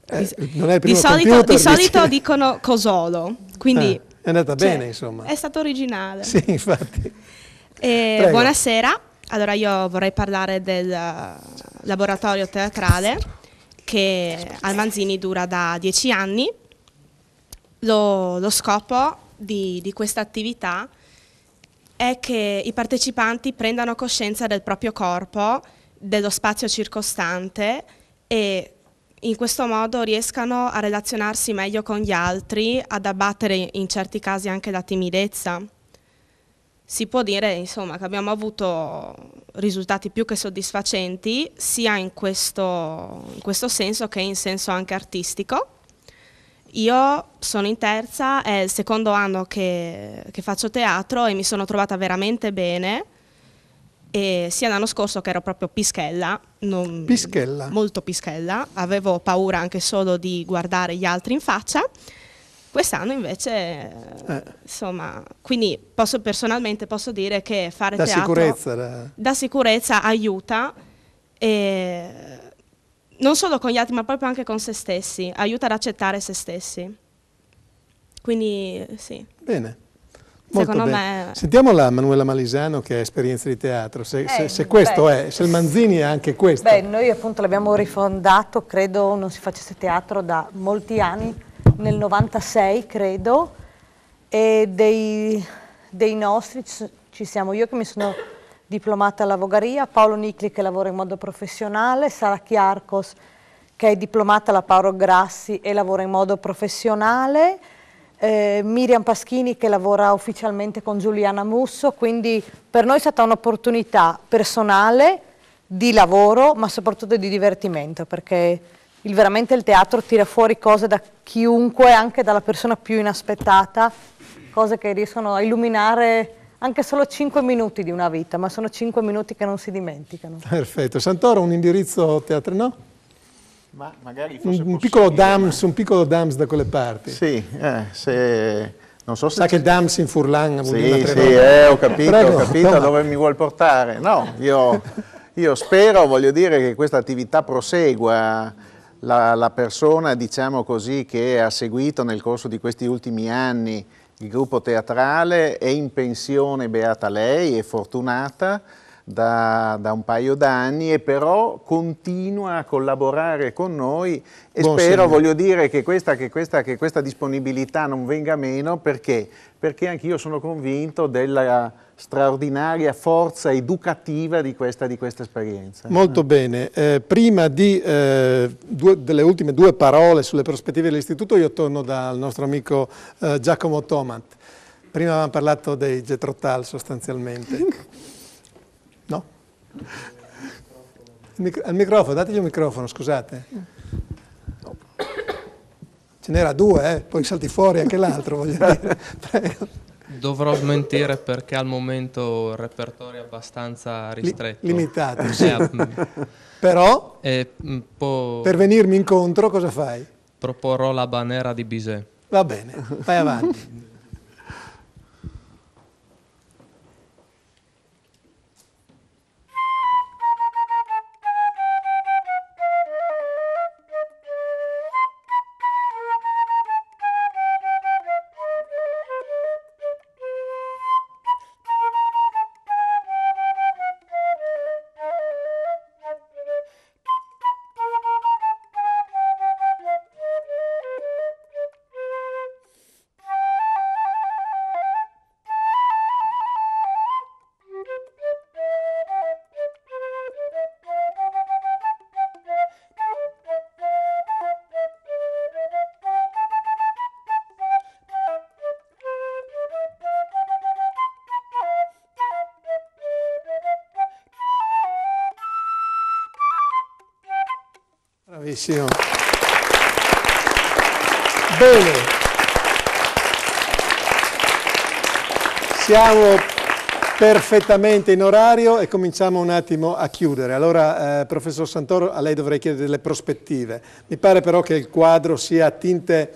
Eh, non è il primo di, computer, di solito dicono Cosolo, quindi... Eh è andata cioè, bene, insomma. È stato originale. Sì, infatti. Eh, buonasera. Allora io vorrei parlare del laboratorio teatrale che al Manzini dura da dieci anni. Lo, lo scopo di, di questa attività è che i partecipanti prendano coscienza del proprio corpo, dello spazio circostante e in questo modo riescano a relazionarsi meglio con gli altri, ad abbattere in certi casi anche la timidezza. Si può dire insomma, che abbiamo avuto risultati più che soddisfacenti sia in questo, in questo senso che in senso anche artistico. Io sono in terza, è il secondo anno che, che faccio teatro e mi sono trovata veramente bene e sia l'anno scorso che ero proprio pischella, pischella, molto pischella, avevo paura anche solo di guardare gli altri in faccia. Quest'anno invece, eh. insomma, quindi posso, personalmente posso dire che fare da teatro sicurezza, da... da sicurezza aiuta e non solo con gli altri ma proprio anche con se stessi, aiuta ad accettare se stessi. Quindi sì. Bene. Molto Secondo bene. me... Sentiamola Manuela Malisano che ha esperienza di teatro, se, eh, se, se questo beh, è, se il Manzini è anche questo. Beh, noi appunto l'abbiamo rifondato, credo non si facesse teatro da molti anni, nel 96 credo, e dei, dei nostri ci siamo io che mi sono diplomata alla Vogaria, Paolo Nicli che lavora in modo professionale, Sara Chiarcos che è diplomata alla Paolo Grassi e lavora in modo professionale, eh, Miriam Paschini che lavora ufficialmente con Giuliana Musso, quindi per noi è stata un'opportunità personale, di lavoro, ma soprattutto di divertimento, perché il, veramente il teatro tira fuori cose da chiunque, anche dalla persona più inaspettata, cose che riescono a illuminare anche solo 5 minuti di una vita, ma sono 5 minuti che non si dimenticano. Perfetto. Santoro, un indirizzo teatro? No? Ma magari fosse un, un piccolo dams, un piccolo dams da quelle parti. Sì, eh, se... Non so se... Sa che Dams in Furlan vuol sì, dire Sì, eh, ho capito, Prego, ho capito no, dove mi vuol portare. No, io, io, spero, voglio dire, che questa attività prosegua. La, la, persona, diciamo così, che ha seguito nel corso di questi ultimi anni il gruppo teatrale è in pensione, beata lei, è fortunata, da, da, un paio d'anni e però continua a collaborare con noi e Buon spero, signor. voglio dire, che questa, che, questa, che questa, disponibilità non venga meno perché, perché anch'io sono convinto della straordinaria forza educativa di questa, di questa esperienza. Molto eh. bene, eh, prima di, eh, due, delle ultime due parole sulle prospettive dell'istituto io torno dal nostro amico eh, Giacomo Tomat. Prima avevamo parlato dei Getrotal sostanzialmente. <laughs> Al microfono, dategli un microfono, scusate. Ce n'era due, eh? poi salti fuori anche l'altro, voglio dire. Prego. <laughs> Dovrò smentire perché al momento il repertorio è abbastanza ristretto. Limitato, eh, sì. Mm. Però, e, eh, mm, per venirmi incontro, cosa fai? Proporrò la banera di Bizet. Va bene, vai avanti. <laughs> Benissimo. Bene. Siamo perfettamente in orario e cominciamo un attimo a chiudere. Allora, eh, professor Santoro, a lei dovrei chiedere delle prospettive. Mi pare però che il quadro sia a tinte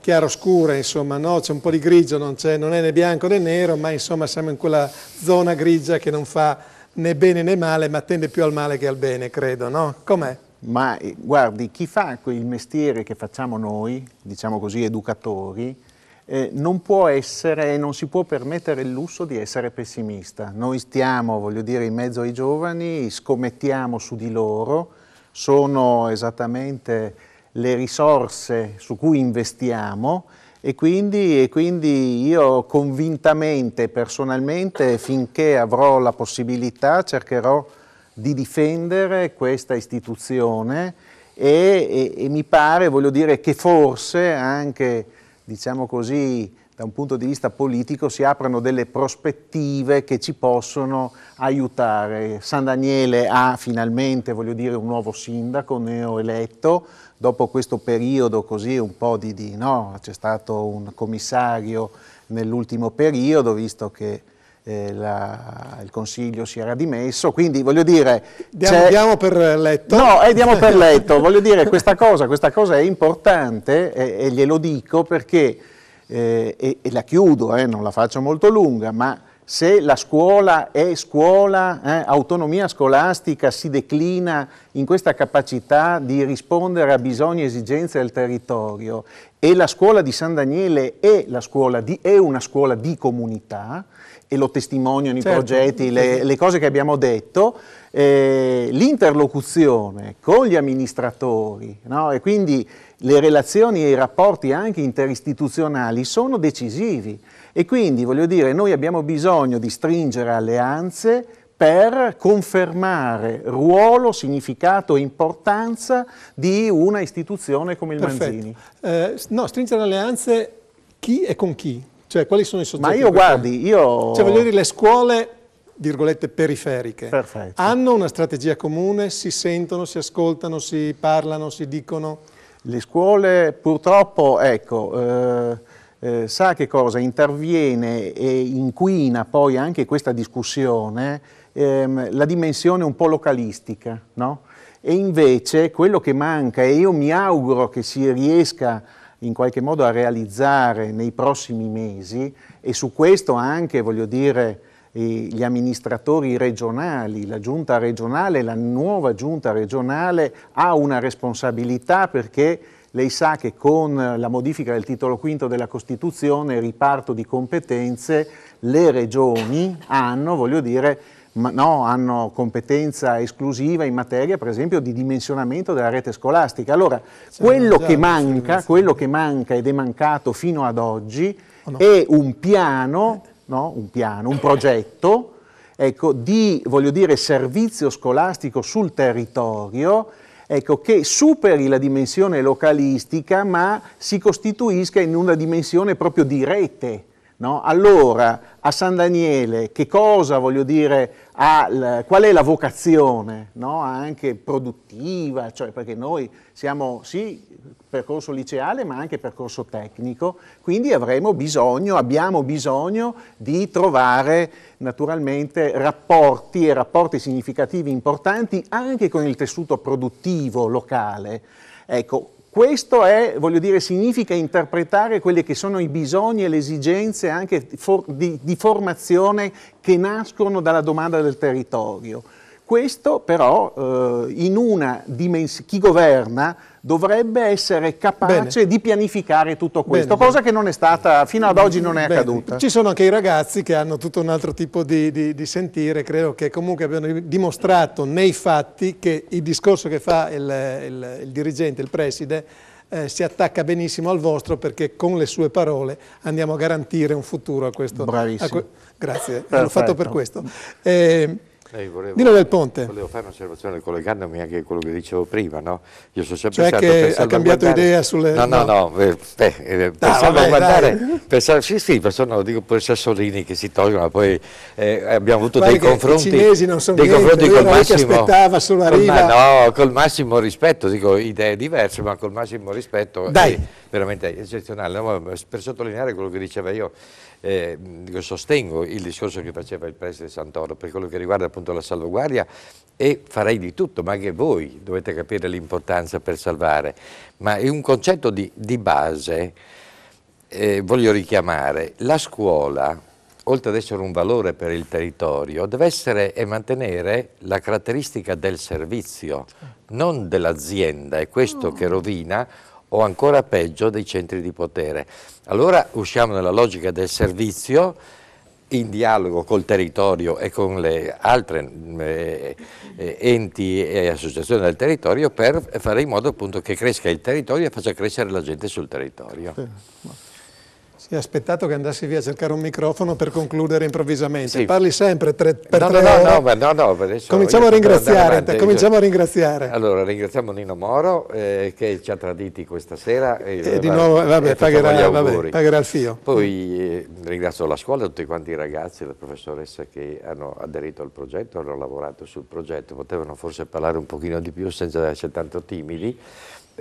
chiaroscure, insomma, no? c'è un po' di grigio, non, non, è né bianco né nero, ma insomma siamo in quella zona grigia che non fa né bene né male, ma tende più al male che al bene, credo, no? Com'è? Ma eh, guardi, chi fa il mestiere che facciamo noi, diciamo così educatori, eh, non può essere e non si può permettere il lusso di essere pessimista. Noi stiamo, voglio dire, in mezzo ai giovani, scommettiamo su di loro, sono esattamente le risorse su cui investiamo e quindi, e quindi io convintamente, personalmente, finché avrò la possibilità, cercherò di difendere questa istituzione e, e, e mi pare, voglio dire, che forse anche, diciamo così, da un punto di vista politico si aprono delle prospettive che ci possono aiutare. San Daniele ha finalmente, voglio dire, un nuovo sindaco neoeletto, dopo questo periodo così un po' di, di no, c'è stato un commissario nell'ultimo periodo, visto che eh, la, il Consiglio si era dimesso, quindi voglio dire... Diamo, diamo per letto. No, eh, diamo per <laughs> letto, voglio dire questa cosa, questa cosa è importante eh, e, glielo dico perché, eh, e, e, la chiudo, eh, non la faccio molto lunga, ma se la scuola è scuola, eh, autonomia scolastica si declina in questa capacità di rispondere a bisogni e esigenze del territorio e la scuola di San Daniele è, scuola di, è una scuola di comunità, e lo testimoniano certo. i progetti, le, le, cose che abbiamo detto, eh, l'interlocuzione con gli amministratori no? e quindi le relazioni e i rapporti anche interistituzionali sono decisivi e quindi voglio dire noi abbiamo bisogno di stringere alleanze per confermare ruolo, significato e importanza di una istituzione come il Perfetto. Manzini. Eh, no, stringere alleanze chi e con chi? Cioè, quali sono i soggetti? Ma io guardi, io... Cioè, voglio dire, le scuole, virgolette, periferiche, Perfetto. hanno una strategia comune, si sentono, si ascoltano, si parlano, si dicono? Le scuole, purtroppo, ecco... Eh... Eh, sa che cosa interviene e inquina poi anche questa discussione ehm, la dimensione un po' localistica, no? E invece quello che manca, e io mi auguro che si riesca a in qualche modo a realizzare nei prossimi mesi e su questo anche, voglio dire, gli amministratori regionali, la giunta regionale, la nuova giunta regionale ha una responsabilità perché lei sa che con la modifica del titolo quinto della Costituzione, riparto di competenze, le regioni hanno, voglio dire, ma, no, hanno competenza esclusiva in materia, per esempio, di dimensionamento della rete scolastica. Allora, sì, quello, che manca, quello, che manca, ed è mancato fino ad oggi oh no. è un piano, no? un piano, un progetto ecco, di dire, servizio scolastico sul territorio ecco, che superi la dimensione localistica ma si costituisca in una dimensione proprio di rete No? Allora, a San Daniele, che cosa, voglio dire, ha, qual è la vocazione, no? anche produttiva, cioè perché noi siamo sì percorso liceale ma anche percorso tecnico, quindi avremo bisogno, abbiamo bisogno di trovare naturalmente rapporti e rapporti significativi importanti anche con il tessuto produttivo locale. Ecco, questo è, voglio dire, significa interpretare quelli che sono i bisogni e le esigenze anche di, di formazione che nascono dalla domanda del territorio. Questo però eh, in una dimensione, chi governa dovrebbe essere capace Bene. di pianificare tutto questo, Bene. cosa che non è stata, fino ad oggi non è Bene. accaduta. Ci sono anche i ragazzi che hanno tutto un altro tipo di, di, di, sentire, credo che comunque abbiano dimostrato nei fatti che il discorso che fa il, il, il dirigente, il preside, eh, si attacca benissimo al vostro perché con le sue parole andiamo a garantire un futuro a questo. Bravissimo. A que grazie, l'ho fatto per questo. Eh, Volevo, Dillo del Ponte. Volevo fare un'osservazione collegandomi anche a quello che dicevo prima, no? Io sono sempre cioè che ha cambiato idea sulle... No, no, no, no eh, eh, ah, pensavo a guardare... <laughs> Pensavo, sì, che si tolgono, poi eh, abbiamo avuto Guarda dei confronti... I cinesi non sono dei niente, confronti col massimo... aspettava sulla col, riva... No, col massimo rispetto, dico idee diverse, ma col massimo rispetto... Dai! veramente eccezionale, per sottolineare quello che diceva io eh, sostengo il discorso che faceva il preside Santoro per quello che riguarda appunto la salvaguardia e farei di tutto, ma anche voi dovete capire l'importanza per salvare, ma è un concetto di, di base, eh, voglio richiamare, la scuola oltre ad essere un valore per il territorio, deve essere e mantenere la caratteristica del servizio, certo. non dell'azienda, è questo che rovina o ancora peggio dei centri di potere. Allora usciamo dalla logica del servizio in dialogo col territorio e con le altre eh, eh enti e associazioni del territorio per fare in modo appunto che cresca il territorio e faccia crescere la gente sul territorio. Ti ho aspettato che andassi via a cercare un microfono per concludere improvvisamente. Sì. Parli sempre tre, per no, tre no, no, ore. No, no, no, adesso cominciamo a ringraziare. Avanti, cominciamo a ringraziare. Allora, ringraziamo Nino Moro eh, che ci ha traditi questa sera. E, e di nuovo, vabbè, e ecco, pagherà, vabbè, pagherà, il fio. Poi eh, ringrazio la scuola, tutti quanti i ragazzi, la professoressa che hanno aderito al progetto, hanno lavorato sul progetto, potevano forse parlare un pochino di più senza essere tanto timidi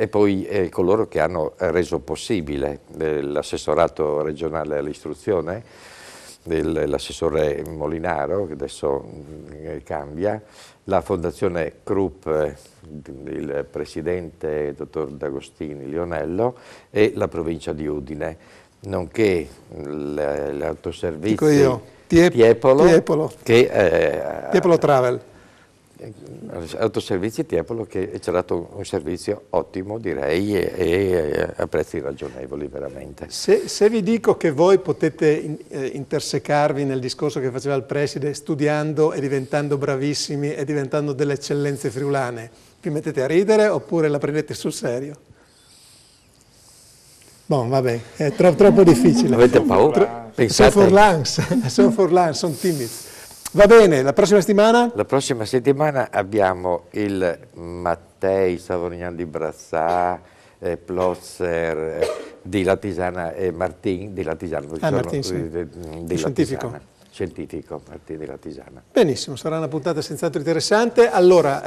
e poi eh, coloro che hanno reso possibile eh, l'assessorato regionale all'istruzione, l'assessore Molinaro, che adesso mh, mm, eh, cambia, la Fondazione Krupp, eh, il presidente dottor D'Agostini Lionello e la provincia di Udine, nonché mm, l'autoservizio Tiepolo, Tiepolo, che, eh, Tiepolo Travel eh, autoservizi Tiepolo che ci ha dato un servizio ottimo direi e, e a prezzi ragionevoli veramente. Se, se, vi dico che voi potete in, eh, intersecarvi nel discorso che faceva il preside studiando e diventando bravissimi e diventando delle eccellenze friulane, vi mettete a ridere oppure la prendete sul serio? Bon, vabbè, è tro troppo difficile. Avete paura? Sono for sono sono timidi. Va bene, la prossima settimana? La prossima settimana abbiamo il Mattei Savorignan di Brassà, eh, Plotzer eh, di Latisana e eh, Martin, di Latisana, ah, Martin, sì. di, di Latisana. scientifico scientifico a partire dalla tisana. Benissimo, sarà una puntata senz'altro interessante. Allora,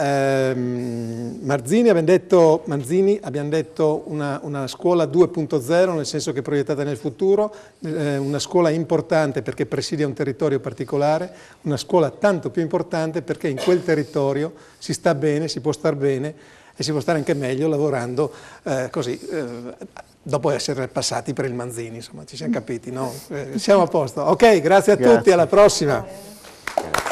ehm, Marzini, abbiamo detto, Manzini, abbiamo detto una, una scuola 2.0, nel senso che è proiettata nel futuro, eh, una scuola importante perché presidia un territorio particolare, una scuola tanto più importante perché in quel territorio si sta bene, si può star bene e si può stare anche meglio lavorando eh, così. Eh, dopo essere passati per il Manzini, insomma, ci siamo mm. capiti, no? eh, siamo a posto. Ok, grazie a grazie. tutti, alla prossima. Grazie.